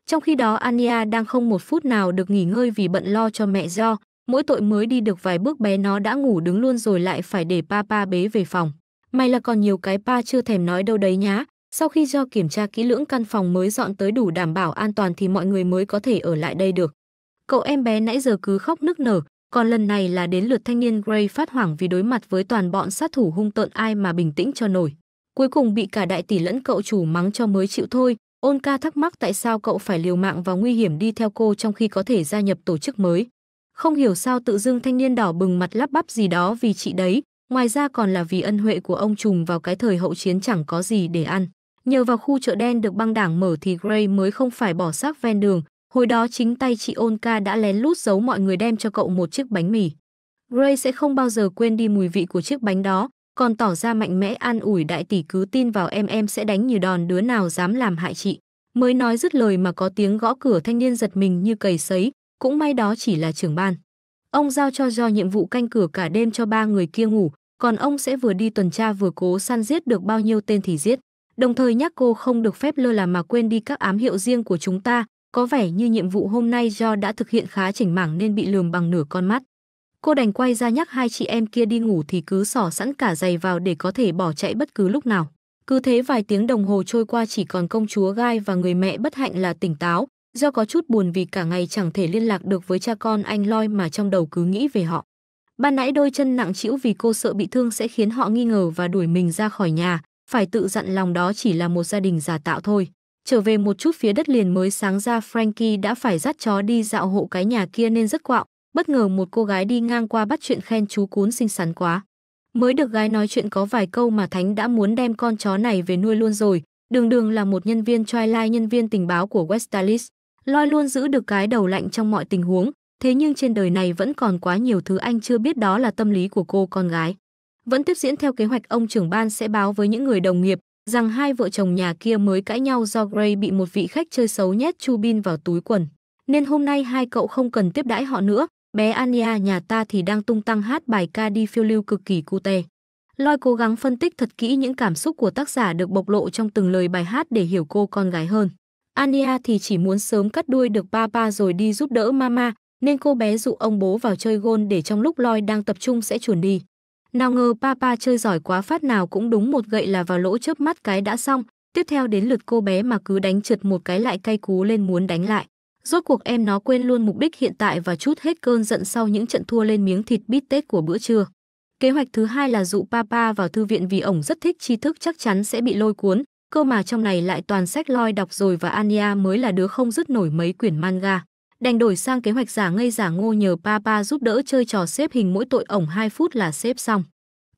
Trong khi đó Ania đang không một phút nào được nghỉ ngơi vì bận lo cho mẹ do, mỗi tội mới đi được vài bước bé nó đã ngủ đứng luôn rồi lại phải để papa bế về phòng. May là còn nhiều cái pa chưa thèm nói đâu đấy nhá. Sau khi do kiểm tra kỹ lưỡng căn phòng mới dọn tới đủ đảm bảo an toàn thì mọi người mới có thể ở lại đây được. Cậu em bé nãy giờ cứ khóc nức nở, còn lần này là đến lượt thanh niên Gray phát hoảng vì đối mặt với toàn bọn sát thủ hung tợn ai mà bình tĩnh cho nổi. Cuối cùng bị cả đại tỷ lẫn cậu chủ mắng cho mới chịu thôi, Ôn ca thắc mắc tại sao cậu phải liều mạng và nguy hiểm đi theo cô trong khi có thể gia nhập tổ chức mới. Không hiểu sao tự dưng thanh niên đỏ bừng mặt lắp bắp gì đó vì chị đấy, ngoài ra còn là vì ân huệ của ông trùm vào cái thời hậu chiến chẳng có gì để ăn. Nhờ vào khu chợ đen được băng đảng mở thì Gray mới không phải bỏ xác ven đường, hồi đó chính tay chị Ôn ca đã lén lút giấu mọi người đem cho cậu một chiếc bánh mì. Gray sẽ không bao giờ quên đi mùi vị của chiếc bánh đó, còn tỏ ra mạnh mẽ an ủi đại tỷ cứ tin vào em em sẽ đánh như đòn đứa nào dám làm hại chị. Mới nói dứt lời mà có tiếng gõ cửa thanh niên giật mình như cầy sấy, cũng may đó chỉ là trưởng ban. Ông giao cho do nhiệm vụ canh cửa cả đêm cho ba người kia ngủ, còn ông sẽ vừa đi tuần tra vừa cố săn giết được bao nhiêu tên thì giết. Đồng thời nhắc cô không được phép lơ là mà quên đi các ám hiệu riêng của chúng ta, có vẻ như nhiệm vụ hôm nay do đã thực hiện khá chỉnh mảng nên bị lường bằng nửa con mắt cô đành quay ra nhắc hai chị em kia đi ngủ thì cứ xỏ sẵn cả giày vào để có thể bỏ chạy bất cứ lúc nào. Cứ thế vài tiếng đồng hồ trôi qua chỉ còn công chúa Gai và người mẹ bất hạnh là tỉnh táo, do có chút buồn vì cả ngày chẳng thể liên lạc được với cha con anh Loi mà trong đầu cứ nghĩ về họ. Ban nãy đôi chân nặng trĩu vì cô sợ bị thương sẽ khiến họ nghi ngờ và đuổi mình ra khỏi nhà, phải tự dặn lòng đó chỉ là một gia đình giả tạo thôi. Trở về một chút phía đất liền mới sáng ra Frankie đã phải dắt chó đi dạo hộ cái nhà kia nên rất quạo, bất ngờ một cô gái đi ngang qua bắt chuyện khen chú cún xinh xắn quá. Mới được gái nói chuyện có vài câu mà Thánh đã muốn đem con chó này về nuôi luôn rồi, đường đường là một nhân viên lai nhân viên tình báo của Westalis. Loi luôn giữ được cái đầu lạnh trong mọi tình huống, thế nhưng trên đời này vẫn còn quá nhiều thứ anh chưa biết đó là tâm lý của cô con gái. Vẫn tiếp diễn theo kế hoạch ông trưởng ban sẽ báo với những người đồng nghiệp rằng hai vợ chồng nhà kia mới cãi nhau do Gray bị một vị khách chơi xấu nhét chu bin vào túi quần. Nên hôm nay hai cậu không cần tiếp đãi họ nữa, bé Ania nhà ta thì đang tung tăng hát bài ca đi phiêu lưu cực kỳ cute. Loi cố gắng phân tích thật kỹ những cảm xúc của tác giả được bộc lộ trong từng lời bài hát để hiểu cô con gái hơn. Ania thì chỉ muốn sớm cắt đuôi được papa rồi đi giúp đỡ mama, nên cô bé dụ ông bố vào chơi gôn để trong lúc Loi đang tập trung sẽ chuồn đi. Nào ngờ papa chơi giỏi quá phát nào cũng đúng một gậy là vào lỗ chớp mắt cái đã xong, tiếp theo đến lượt cô bé mà cứ đánh trượt một cái lại cay cú lên muốn đánh lại. Rốt cuộc em nó quên luôn mục đích hiện tại và chút hết cơn giận sau những trận thua lên miếng thịt bít tết của bữa trưa. Kế hoạch thứ hai là dụ papa vào thư viện vì ổng rất thích tri thức chắc chắn sẽ bị lôi cuốn, cơ mà trong này lại toàn sách loi đọc rồi và Anya mới là đứa không dứt nổi mấy quyển manga. Đành đổi sang kế hoạch giả ngây giả ngô nhờ papa giúp đỡ chơi trò xếp hình mỗi tội ổng 2 phút là xếp xong.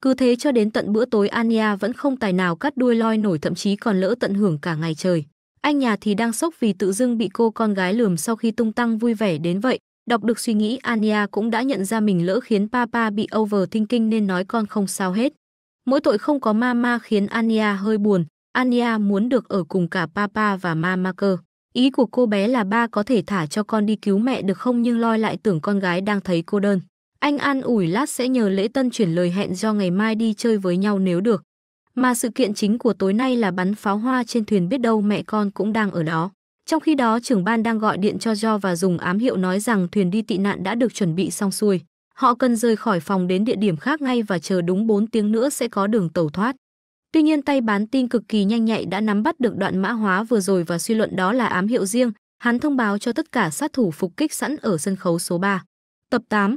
Cứ thế cho đến tận bữa tối Anya vẫn không tài nào cắt đuôi loi nổi thậm chí còn lỡ tận hưởng cả ngày trời. Anh nhà thì đang sốc vì tự dưng bị cô con gái lườm sau khi tung tăng vui vẻ đến vậy. Đọc được suy nghĩ Ania cũng đã nhận ra mình lỡ khiến papa bị overthinking nên nói con không sao hết. Mỗi tội không có mama khiến Ania hơi buồn. Ania muốn được ở cùng cả papa và mama cơ. Ý của cô bé là ba có thể thả cho con đi cứu mẹ được không nhưng loi lại tưởng con gái đang thấy cô đơn. Anh an ủi lát sẽ nhờ lễ tân chuyển lời hẹn do ngày mai đi chơi với nhau nếu được. Mà sự kiện chính của tối nay là bắn pháo hoa trên thuyền biết đâu mẹ con cũng đang ở đó. Trong khi đó trưởng ban đang gọi điện cho Jo và dùng ám hiệu nói rằng thuyền đi tị nạn đã được chuẩn bị xong xuôi. Họ cần rời khỏi phòng đến địa điểm khác ngay và chờ đúng 4 tiếng nữa sẽ có đường tàu thoát. Tuy nhiên tay bán tin cực kỳ nhanh nhạy đã nắm bắt được đoạn mã hóa vừa rồi và suy luận đó là ám hiệu riêng, hắn thông báo cho tất cả sát thủ phục kích sẵn ở sân khấu số 3. Tập 8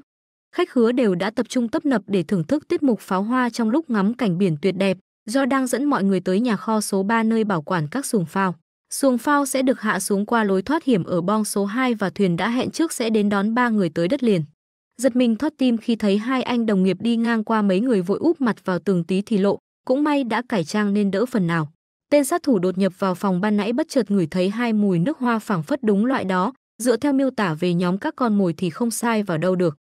Khách hứa đều đã tập trung tấp nập để thưởng thức tiết mục pháo hoa trong lúc ngắm cảnh biển tuyệt đẹp, do đang dẫn mọi người tới nhà kho số 3 nơi bảo quản các xuồng phao. Xuồng phao sẽ được hạ xuống qua lối thoát hiểm ở bong số 2 và thuyền đã hẹn trước sẽ đến đón ba người tới đất liền. Giật mình thoát tim khi thấy hai anh đồng nghiệp đi ngang qua mấy người vội úp mặt vào tường tí thì lộ, cũng may đã cải trang nên đỡ phần nào. Tên sát thủ đột nhập vào phòng ban nãy bất chợt ngửi thấy hai mùi nước hoa phảng phất đúng loại đó, dựa theo miêu tả về nhóm các con mồi thì không sai vào đâu được.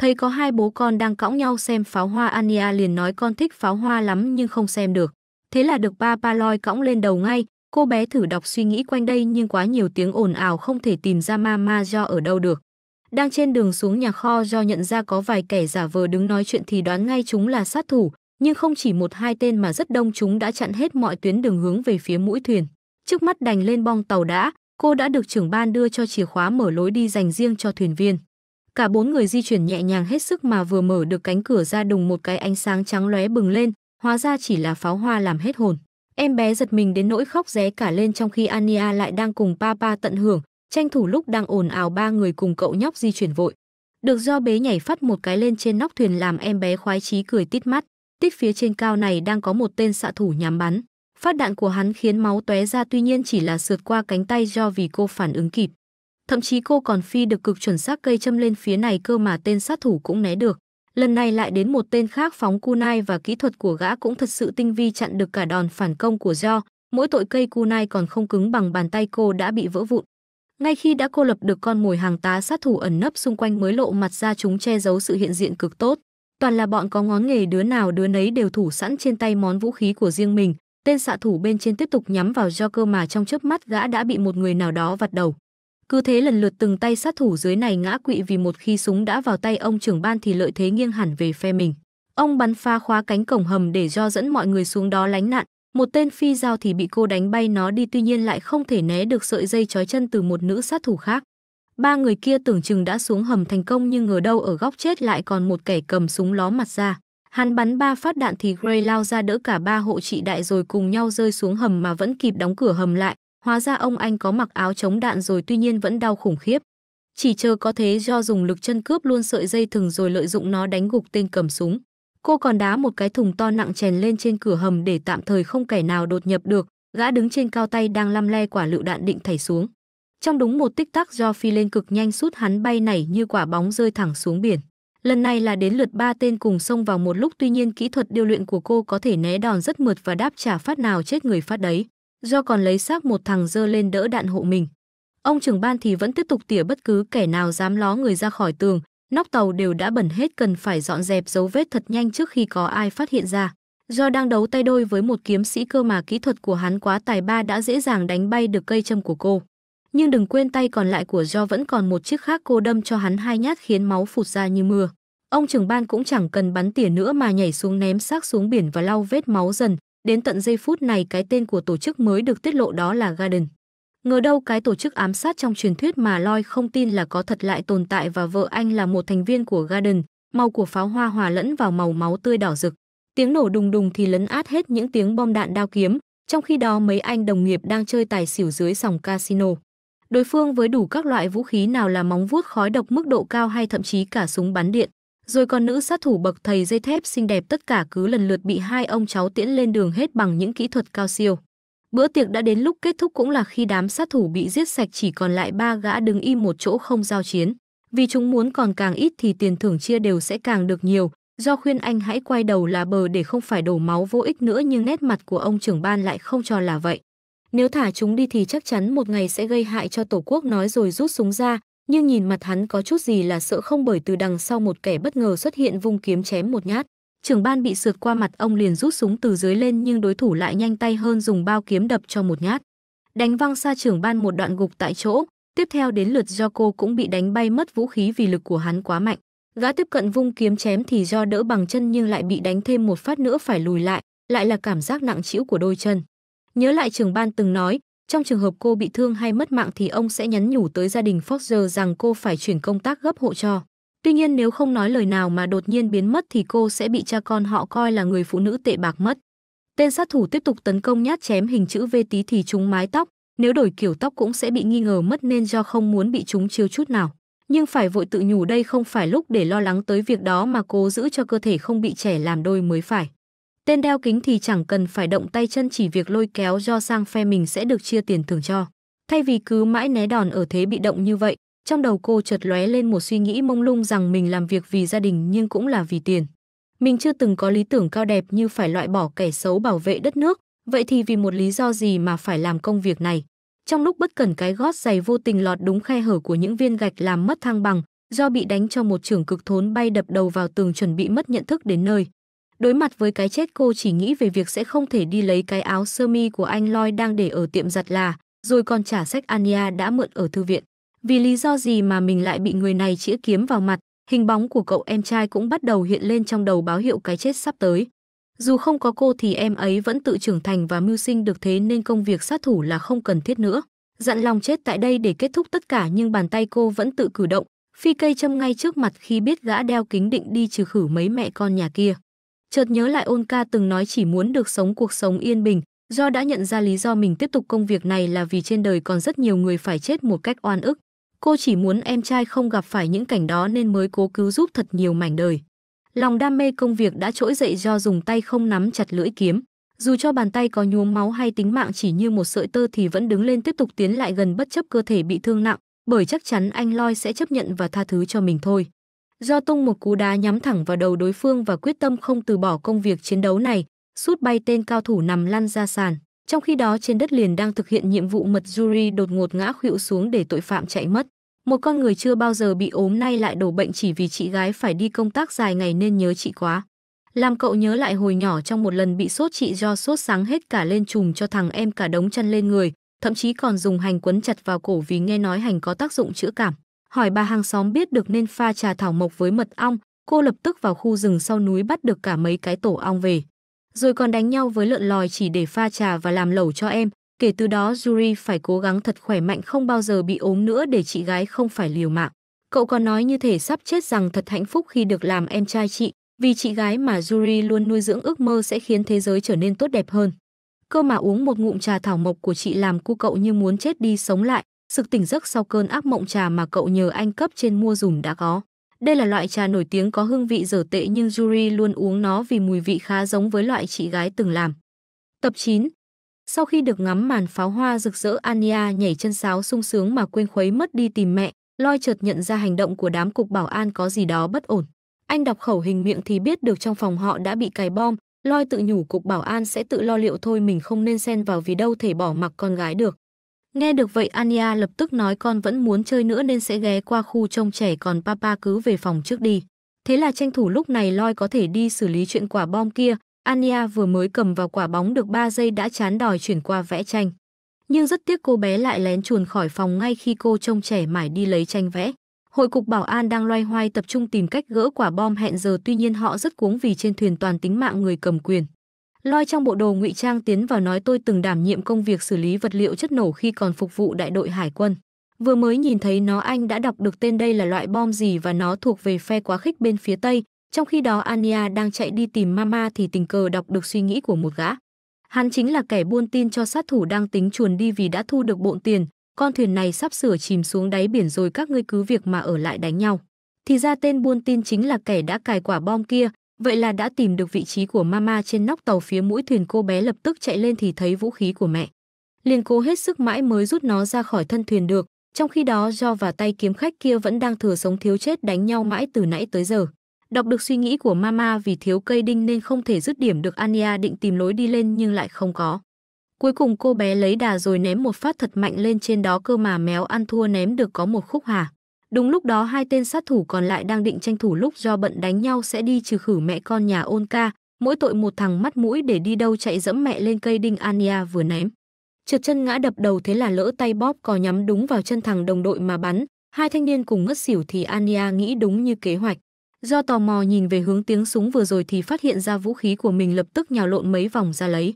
Thấy có hai bố con đang cõng nhau xem pháo hoa Ania liền nói con thích pháo hoa lắm nhưng không xem được. Thế là được ba Paloi cõng lên đầu ngay, cô bé thử đọc suy nghĩ quanh đây nhưng quá nhiều tiếng ồn ào không thể tìm ra Mama do ở đâu được. Đang trên đường xuống nhà kho do nhận ra có vài kẻ giả vờ đứng nói chuyện thì đoán ngay chúng là sát thủ, nhưng không chỉ một hai tên mà rất đông chúng đã chặn hết mọi tuyến đường hướng về phía mũi thuyền. Trước mắt đành lên bong tàu đã, cô đã được trưởng ban đưa cho chìa khóa mở lối đi dành riêng cho thuyền viên. Cả bốn người di chuyển nhẹ nhàng hết sức mà vừa mở được cánh cửa ra đùng một cái ánh sáng trắng lóe bừng lên, hóa ra chỉ là pháo hoa làm hết hồn. Em bé giật mình đến nỗi khóc ré cả lên trong khi Ania lại đang cùng Papa tận hưởng, tranh thủ lúc đang ồn ào ba người cùng cậu nhóc di chuyển vội. Được do bế nhảy phát một cái lên trên nóc thuyền làm em bé khoái chí cười tít mắt. Tít phía trên cao này đang có một tên xạ thủ nhắm bắn. Phát đạn của hắn khiến máu tóe ra tuy nhiên chỉ là sượt qua cánh tay do vì cô phản ứng kịp. Thậm chí cô còn phi được cực chuẩn xác cây châm lên phía này cơ mà tên sát thủ cũng né được. Lần này lại đến một tên khác phóng kunai và kỹ thuật của gã cũng thật sự tinh vi chặn được cả đòn phản công của Jo Mỗi tội cây kunai còn không cứng bằng bàn tay cô đã bị vỡ vụn. Ngay khi đã cô lập được con mồi hàng tá sát thủ ẩn nấp xung quanh mới lộ mặt ra chúng che giấu sự hiện diện cực tốt. Toàn là bọn có ngón nghề đứa nào đứa nấy đều thủ sẵn trên tay món vũ khí của riêng mình. Tên xạ thủ bên trên tiếp tục nhắm vào Joker mà trong chớp mắt gã đã bị một người nào đó vặt đầu. Cứ thế lần lượt từng tay sát thủ dưới này ngã quỵ vì một khi súng đã vào tay ông trưởng ban thì lợi thế nghiêng hẳn về phe mình. Ông bắn pha khóa cánh cổng hầm để do dẫn mọi người xuống đó lánh nạn. Một tên phi dao thì bị cô đánh bay nó đi tuy nhiên lại không thể né được sợi dây trói chân từ một nữ sát thủ khác. Ba người kia tưởng chừng đã xuống hầm thành công nhưng ngờ đâu ở góc chết lại còn một kẻ cầm súng ló mặt ra. Hắn bắn ba phát đạn thì Gray lao ra đỡ cả ba hộ trị đại rồi cùng nhau rơi xuống hầm mà vẫn kịp đóng cửa hầm lại. Hóa ra ông anh có mặc áo chống đạn rồi tuy nhiên vẫn đau khủng khiếp. Chỉ chờ có thế do dùng lực chân cướp luôn sợi dây thừng rồi lợi dụng nó đánh gục tên cầm súng. Cô còn đá một cái thùng to nặng chèn lên trên cửa hầm để tạm thời không kẻ nào đột nhập được, gã đứng trên cao tay đang lăm le quả lựu đạn định thảy xuống. Trong đúng một tích tắc do phi lên cực nhanh sút hắn bay nảy như quả bóng rơi thẳng xuống biển. Lần này là đến lượt ba tên cùng xông vào một lúc tuy nhiên kỹ thuật điều luyện của cô có thể né đòn rất mượt và đáp trả phát nào chết người phát đấy do còn lấy xác một thằng dơ lên đỡ đạn hộ mình. Ông trưởng ban thì vẫn tiếp tục tỉa bất cứ kẻ nào dám ló người ra khỏi tường, nóc tàu đều đã bẩn hết cần phải dọn dẹp dấu vết thật nhanh trước khi có ai phát hiện ra. Do đang đấu tay đôi với một kiếm sĩ cơ mà kỹ thuật của hắn quá tài ba đã dễ dàng đánh bay được cây châm của cô. Nhưng đừng quên tay còn lại của Do vẫn còn một chiếc khác cô đâm cho hắn hai nhát khiến máu phụt ra như mưa. Ông trưởng ban cũng chẳng cần bắn tỉa nữa mà nhảy xuống ném xác xuống biển và lau vết máu dần, Đến tận giây phút này cái tên của tổ chức mới được tiết lộ đó là Garden. Ngờ đâu cái tổ chức ám sát trong truyền thuyết mà Loi không tin là có thật lại tồn tại và vợ anh là một thành viên của Garden, màu của pháo hoa hòa lẫn vào màu máu tươi đỏ rực. Tiếng nổ đùng đùng thì lấn át hết những tiếng bom đạn đao kiếm, trong khi đó mấy anh đồng nghiệp đang chơi tài xỉu dưới sòng casino. Đối phương với đủ các loại vũ khí nào là móng vuốt khói độc mức độ cao hay thậm chí cả súng bắn điện rồi còn nữ sát thủ bậc thầy dây thép xinh đẹp tất cả cứ lần lượt bị hai ông cháu tiễn lên đường hết bằng những kỹ thuật cao siêu. Bữa tiệc đã đến lúc kết thúc cũng là khi đám sát thủ bị giết sạch chỉ còn lại ba gã đứng im một chỗ không giao chiến. Vì chúng muốn còn càng ít thì tiền thưởng chia đều sẽ càng được nhiều, do khuyên anh hãy quay đầu là bờ để không phải đổ máu vô ích nữa nhưng nét mặt của ông trưởng ban lại không cho là vậy. Nếu thả chúng đi thì chắc chắn một ngày sẽ gây hại cho Tổ quốc nói rồi rút súng ra, nhưng nhìn mặt hắn có chút gì là sợ không bởi từ đằng sau một kẻ bất ngờ xuất hiện vung kiếm chém một nhát. Trưởng ban bị sượt qua mặt ông liền rút súng từ dưới lên nhưng đối thủ lại nhanh tay hơn dùng bao kiếm đập cho một nhát. Đánh văng xa trưởng ban một đoạn gục tại chỗ, tiếp theo đến lượt do cô cũng bị đánh bay mất vũ khí vì lực của hắn quá mạnh. Gã tiếp cận vung kiếm chém thì do đỡ bằng chân nhưng lại bị đánh thêm một phát nữa phải lùi lại, lại là cảm giác nặng trĩu của đôi chân. Nhớ lại trưởng ban từng nói, trong trường hợp cô bị thương hay mất mạng thì ông sẽ nhắn nhủ tới gia đình Foster rằng cô phải chuyển công tác gấp hộ cho. Tuy nhiên nếu không nói lời nào mà đột nhiên biến mất thì cô sẽ bị cha con họ coi là người phụ nữ tệ bạc mất. Tên sát thủ tiếp tục tấn công nhát chém hình chữ V tí thì chúng mái tóc, nếu đổi kiểu tóc cũng sẽ bị nghi ngờ mất nên do không muốn bị chúng chiêu chút nào. Nhưng phải vội tự nhủ đây không phải lúc để lo lắng tới việc đó mà cố giữ cho cơ thể không bị trẻ làm đôi mới phải. Tên đeo kính thì chẳng cần phải động tay chân chỉ việc lôi kéo do sang phe mình sẽ được chia tiền thưởng cho. Thay vì cứ mãi né đòn ở thế bị động như vậy, trong đầu cô chợt lóe lên một suy nghĩ mông lung rằng mình làm việc vì gia đình nhưng cũng là vì tiền. Mình chưa từng có lý tưởng cao đẹp như phải loại bỏ kẻ xấu bảo vệ đất nước, vậy thì vì một lý do gì mà phải làm công việc này? Trong lúc bất cẩn cái gót giày vô tình lọt đúng khe hở của những viên gạch làm mất thăng bằng, do bị đánh cho một trưởng cực thốn bay đập đầu vào tường chuẩn bị mất nhận thức đến nơi. Đối mặt với cái chết cô chỉ nghĩ về việc sẽ không thể đi lấy cái áo sơ mi của anh Loi đang để ở tiệm giặt là, rồi còn trả sách Ania đã mượn ở thư viện. Vì lý do gì mà mình lại bị người này chĩa kiếm vào mặt, hình bóng của cậu em trai cũng bắt đầu hiện lên trong đầu báo hiệu cái chết sắp tới. Dù không có cô thì em ấy vẫn tự trưởng thành và mưu sinh được thế nên công việc sát thủ là không cần thiết nữa. Dặn lòng chết tại đây để kết thúc tất cả nhưng bàn tay cô vẫn tự cử động, phi cây châm ngay trước mặt khi biết gã đeo kính định đi trừ khử mấy mẹ con nhà kia chợt nhớ lại ôn ca từng nói chỉ muốn được sống cuộc sống yên bình, do đã nhận ra lý do mình tiếp tục công việc này là vì trên đời còn rất nhiều người phải chết một cách oan ức. Cô chỉ muốn em trai không gặp phải những cảnh đó nên mới cố cứu giúp thật nhiều mảnh đời. Lòng đam mê công việc đã trỗi dậy do dùng tay không nắm chặt lưỡi kiếm. Dù cho bàn tay có nhuốm máu hay tính mạng chỉ như một sợi tơ thì vẫn đứng lên tiếp tục tiến lại gần bất chấp cơ thể bị thương nặng, bởi chắc chắn anh Loi sẽ chấp nhận và tha thứ cho mình thôi do tung một cú đá nhắm thẳng vào đầu đối phương và quyết tâm không từ bỏ công việc chiến đấu này, sút bay tên cao thủ nằm lăn ra sàn. Trong khi đó trên đất liền đang thực hiện nhiệm vụ mật Yuri đột ngột ngã khuỵu xuống để tội phạm chạy mất. Một con người chưa bao giờ bị ốm nay lại đổ bệnh chỉ vì chị gái phải đi công tác dài ngày nên nhớ chị quá. Làm cậu nhớ lại hồi nhỏ trong một lần bị sốt chị do sốt sáng hết cả lên chùm cho thằng em cả đống chân lên người, thậm chí còn dùng hành quấn chặt vào cổ vì nghe nói hành có tác dụng chữa cảm hỏi bà hàng xóm biết được nên pha trà thảo mộc với mật ong, cô lập tức vào khu rừng sau núi bắt được cả mấy cái tổ ong về. Rồi còn đánh nhau với lợn lòi chỉ để pha trà và làm lẩu cho em, kể từ đó Yuri phải cố gắng thật khỏe mạnh không bao giờ bị ốm nữa để chị gái không phải liều mạng. Cậu còn nói như thể sắp chết rằng thật hạnh phúc khi được làm em trai chị, vì chị gái mà Yuri luôn nuôi dưỡng ước mơ sẽ khiến thế giới trở nên tốt đẹp hơn. Cơ mà uống một ngụm trà thảo mộc của chị làm cu cậu như muốn chết đi sống lại, sự tỉnh giấc sau cơn ác mộng trà mà cậu nhờ anh cấp trên mua dùm đã có. Đây là loại trà nổi tiếng có hương vị dở tệ nhưng Yuri luôn uống nó vì mùi vị khá giống với loại chị gái từng làm. Tập 9 Sau khi được ngắm màn pháo hoa rực rỡ Ania nhảy chân sáo sung sướng mà quên khuấy mất đi tìm mẹ, Loi chợt nhận ra hành động của đám cục bảo an có gì đó bất ổn. Anh đọc khẩu hình miệng thì biết được trong phòng họ đã bị cài bom, Loi tự nhủ cục bảo an sẽ tự lo liệu thôi mình không nên xen vào vì đâu thể bỏ mặc con gái được. Nghe được vậy Ania lập tức nói con vẫn muốn chơi nữa nên sẽ ghé qua khu trông trẻ còn papa cứ về phòng trước đi. Thế là tranh thủ lúc này Loi có thể đi xử lý chuyện quả bom kia. Ania vừa mới cầm vào quả bóng được 3 giây đã chán đòi chuyển qua vẽ tranh. Nhưng rất tiếc cô bé lại lén chuồn khỏi phòng ngay khi cô trông trẻ mải đi lấy tranh vẽ. Hội cục bảo an đang loay hoay tập trung tìm cách gỡ quả bom hẹn giờ tuy nhiên họ rất cuống vì trên thuyền toàn tính mạng người cầm quyền loi trong bộ đồ ngụy trang tiến vào nói tôi từng đảm nhiệm công việc xử lý vật liệu chất nổ khi còn phục vụ đại đội hải quân. Vừa mới nhìn thấy nó anh đã đọc được tên đây là loại bom gì và nó thuộc về phe quá khích bên phía Tây. Trong khi đó Ania đang chạy đi tìm Mama thì tình cờ đọc được suy nghĩ của một gã. Hắn chính là kẻ buôn tin cho sát thủ đang tính chuồn đi vì đã thu được bộn tiền. Con thuyền này sắp sửa chìm xuống đáy biển rồi các ngươi cứ việc mà ở lại đánh nhau. Thì ra tên buôn tin chính là kẻ đã cài quả bom kia, Vậy là đã tìm được vị trí của mama trên nóc tàu phía mũi thuyền cô bé lập tức chạy lên thì thấy vũ khí của mẹ. Liền cố hết sức mãi mới rút nó ra khỏi thân thuyền được, trong khi đó do và tay kiếm khách kia vẫn đang thừa sống thiếu chết đánh nhau mãi từ nãy tới giờ. Đọc được suy nghĩ của mama vì thiếu cây đinh nên không thể dứt điểm được Ania định tìm lối đi lên nhưng lại không có. Cuối cùng cô bé lấy đà rồi ném một phát thật mạnh lên trên đó cơ mà méo ăn thua ném được có một khúc hà. Đúng lúc đó hai tên sát thủ còn lại đang định tranh thủ lúc do bận đánh nhau sẽ đi trừ khử mẹ con nhà ôn ca, mỗi tội một thằng mắt mũi để đi đâu chạy dẫm mẹ lên cây đinh Ania vừa ném. Trượt chân ngã đập đầu thế là lỡ tay bóp cò nhắm đúng vào chân thằng đồng đội mà bắn, hai thanh niên cùng ngất xỉu thì Ania nghĩ đúng như kế hoạch. Do tò mò nhìn về hướng tiếng súng vừa rồi thì phát hiện ra vũ khí của mình lập tức nhào lộn mấy vòng ra lấy.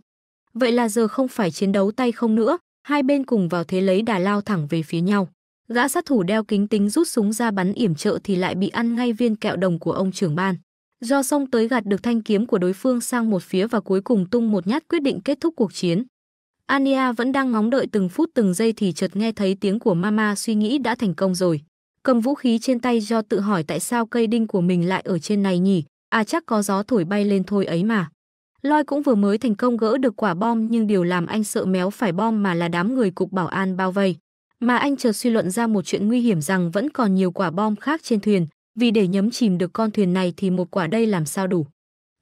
Vậy là giờ không phải chiến đấu tay không nữa, hai bên cùng vào thế lấy đà lao thẳng về phía nhau. Gã sát thủ đeo kính tính rút súng ra bắn yểm trợ thì lại bị ăn ngay viên kẹo đồng của ông trưởng ban. Do xông tới gạt được thanh kiếm của đối phương sang một phía và cuối cùng tung một nhát quyết định kết thúc cuộc chiến. Ania vẫn đang ngóng đợi từng phút từng giây thì chợt nghe thấy tiếng của mama suy nghĩ đã thành công rồi. Cầm vũ khí trên tay do tự hỏi tại sao cây đinh của mình lại ở trên này nhỉ? À chắc có gió thổi bay lên thôi ấy mà. Loi cũng vừa mới thành công gỡ được quả bom nhưng điều làm anh sợ méo phải bom mà là đám người cục bảo an bao vây mà anh chợt suy luận ra một chuyện nguy hiểm rằng vẫn còn nhiều quả bom khác trên thuyền, vì để nhấm chìm được con thuyền này thì một quả đây làm sao đủ.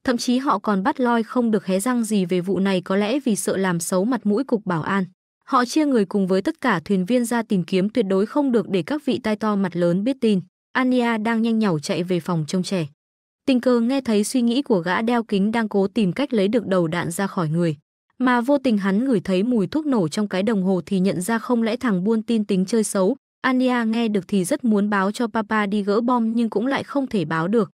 Thậm chí họ còn bắt loi không được hé răng gì về vụ này có lẽ vì sợ làm xấu mặt mũi cục bảo an. Họ chia người cùng với tất cả thuyền viên ra tìm kiếm tuyệt đối không được để các vị tai to mặt lớn biết tin. Ania đang nhanh nhảu chạy về phòng trông trẻ. Tình cờ nghe thấy suy nghĩ của gã đeo kính đang cố tìm cách lấy được đầu đạn ra khỏi người mà vô tình hắn ngửi thấy mùi thuốc nổ trong cái đồng hồ thì nhận ra không lẽ thằng buôn tin tính chơi xấu. Ania nghe được thì rất muốn báo cho papa đi gỡ bom nhưng cũng lại không thể báo được.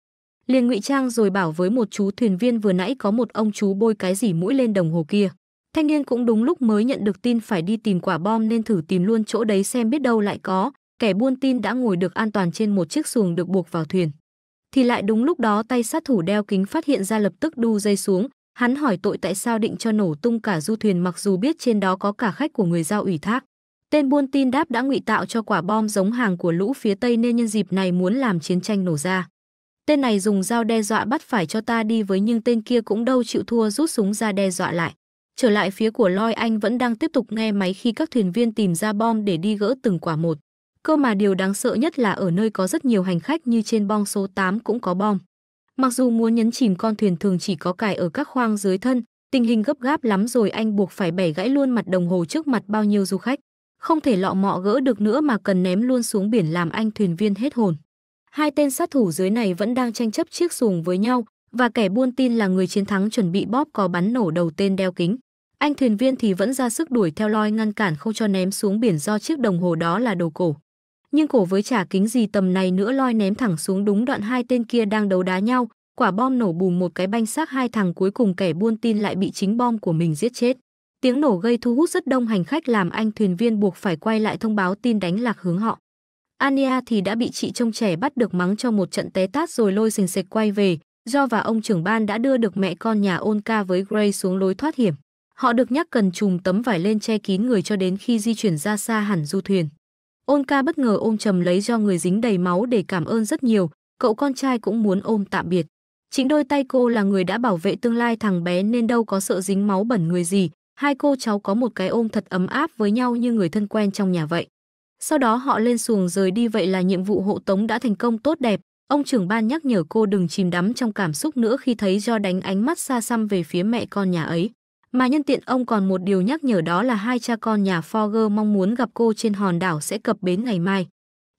Liền ngụy trang rồi bảo với một chú thuyền viên vừa nãy có một ông chú bôi cái gì mũi lên đồng hồ kia. Thanh niên cũng đúng lúc mới nhận được tin phải đi tìm quả bom nên thử tìm luôn chỗ đấy xem biết đâu lại có. Kẻ buôn tin đã ngồi được an toàn trên một chiếc xuồng được buộc vào thuyền. Thì lại đúng lúc đó tay sát thủ đeo kính phát hiện ra lập tức đu dây xuống, Hắn hỏi tội tại sao định cho nổ tung cả du thuyền mặc dù biết trên đó có cả khách của người giao ủy thác. Tên buôn tin đáp đã ngụy tạo cho quả bom giống hàng của lũ phía Tây nên nhân dịp này muốn làm chiến tranh nổ ra. Tên này dùng dao đe dọa bắt phải cho ta đi với nhưng tên kia cũng đâu chịu thua rút súng ra đe dọa lại. Trở lại phía của Loi Anh vẫn đang tiếp tục nghe máy khi các thuyền viên tìm ra bom để đi gỡ từng quả một. Cơ mà điều đáng sợ nhất là ở nơi có rất nhiều hành khách như trên bong số 8 cũng có bom. Mặc dù muốn nhấn chìm con thuyền thường chỉ có cài ở các khoang dưới thân, tình hình gấp gáp lắm rồi anh buộc phải bẻ gãy luôn mặt đồng hồ trước mặt bao nhiêu du khách. Không thể lọ mọ gỡ được nữa mà cần ném luôn xuống biển làm anh thuyền viên hết hồn. Hai tên sát thủ dưới này vẫn đang tranh chấp chiếc xuồng với nhau và kẻ buôn tin là người chiến thắng chuẩn bị bóp có bắn nổ đầu tên đeo kính. Anh thuyền viên thì vẫn ra sức đuổi theo loi ngăn cản không cho ném xuống biển do chiếc đồng hồ đó là đồ cổ nhưng cổ với trả kính gì tầm này nữa loi ném thẳng xuống đúng đoạn hai tên kia đang đấu đá nhau, quả bom nổ bùm một cái banh xác hai thằng cuối cùng kẻ buôn tin lại bị chính bom của mình giết chết. Tiếng nổ gây thu hút rất đông hành khách làm anh thuyền viên buộc phải quay lại thông báo tin đánh lạc hướng họ. Ania thì đã bị chị trông trẻ bắt được mắng cho một trận té tát rồi lôi sình sệt quay về, do và ông trưởng ban đã đưa được mẹ con nhà ôn ca với Gray xuống lối thoát hiểm. Họ được nhắc cần trùm tấm vải lên che kín người cho đến khi di chuyển ra xa hẳn du thuyền. Ôn ca bất ngờ ôm chầm lấy do người dính đầy máu để cảm ơn rất nhiều, cậu con trai cũng muốn ôm tạm biệt. Chính đôi tay cô là người đã bảo vệ tương lai thằng bé nên đâu có sợ dính máu bẩn người gì, hai cô cháu có một cái ôm thật ấm áp với nhau như người thân quen trong nhà vậy. Sau đó họ lên xuồng rời đi vậy là nhiệm vụ hộ tống đã thành công tốt đẹp, ông trưởng ban nhắc nhở cô đừng chìm đắm trong cảm xúc nữa khi thấy do đánh ánh mắt xa xăm về phía mẹ con nhà ấy. Mà nhân tiện ông còn một điều nhắc nhở đó là hai cha con nhà Forger mong muốn gặp cô trên hòn đảo sẽ cập bến ngày mai.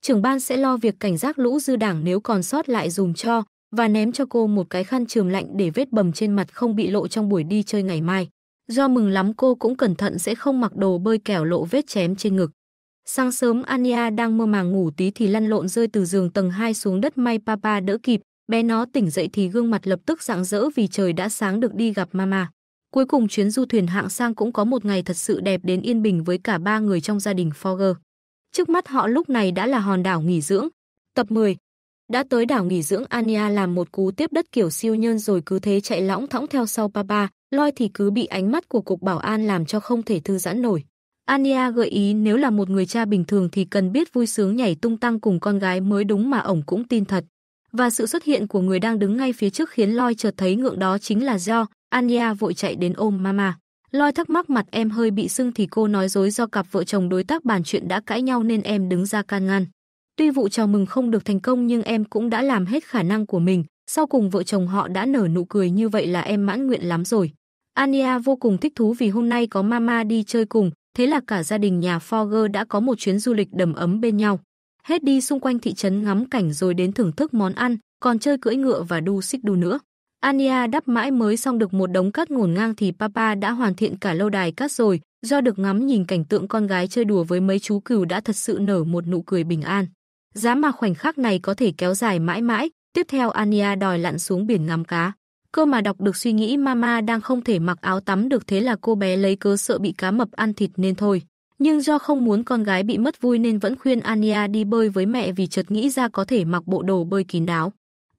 Trưởng ban sẽ lo việc cảnh giác lũ dư đảng nếu còn sót lại dùng cho và ném cho cô một cái khăn trường lạnh để vết bầm trên mặt không bị lộ trong buổi đi chơi ngày mai. Do mừng lắm cô cũng cẩn thận sẽ không mặc đồ bơi kẻo lộ vết chém trên ngực. Sáng sớm Ania đang mơ màng ngủ tí thì lăn lộn rơi từ giường tầng 2 xuống đất may papa đỡ kịp, bé nó tỉnh dậy thì gương mặt lập tức rạng rỡ vì trời đã sáng được đi gặp mama. Cuối cùng chuyến du thuyền hạng sang cũng có một ngày thật sự đẹp đến yên bình với cả ba người trong gia đình Forger. Trước mắt họ lúc này đã là hòn đảo nghỉ dưỡng. Tập 10 Đã tới đảo nghỉ dưỡng Ania làm một cú tiếp đất kiểu siêu nhân rồi cứ thế chạy lõng thõng theo sau Papa, Loi thì cứ bị ánh mắt của cục bảo an làm cho không thể thư giãn nổi. Ania gợi ý nếu là một người cha bình thường thì cần biết vui sướng nhảy tung tăng cùng con gái mới đúng mà ổng cũng tin thật. Và sự xuất hiện của người đang đứng ngay phía trước khiến Loi chợt thấy ngượng đó chính là do Anya vội chạy đến ôm mama. Loi thắc mắc mặt em hơi bị sưng thì cô nói dối do cặp vợ chồng đối tác bàn chuyện đã cãi nhau nên em đứng ra can ngăn. Tuy vụ chào mừng không được thành công nhưng em cũng đã làm hết khả năng của mình. Sau cùng vợ chồng họ đã nở nụ cười như vậy là em mãn nguyện lắm rồi. Anya vô cùng thích thú vì hôm nay có mama đi chơi cùng, thế là cả gia đình nhà Forger đã có một chuyến du lịch đầm ấm bên nhau. Hết đi xung quanh thị trấn ngắm cảnh rồi đến thưởng thức món ăn, còn chơi cưỡi ngựa và đu xích đu nữa. Ania đắp mãi mới xong được một đống cát ngổn ngang thì Papa đã hoàn thiện cả lâu đài cát rồi, do được ngắm nhìn cảnh tượng con gái chơi đùa với mấy chú cừu đã thật sự nở một nụ cười bình an. Giá mà khoảnh khắc này có thể kéo dài mãi mãi, tiếp theo Ania đòi lặn xuống biển ngắm cá. Cơ mà đọc được suy nghĩ mama đang không thể mặc áo tắm được thế là cô bé lấy cớ sợ bị cá mập ăn thịt nên thôi. Nhưng do không muốn con gái bị mất vui nên vẫn khuyên Ania đi bơi với mẹ vì chợt nghĩ ra có thể mặc bộ đồ bơi kín đáo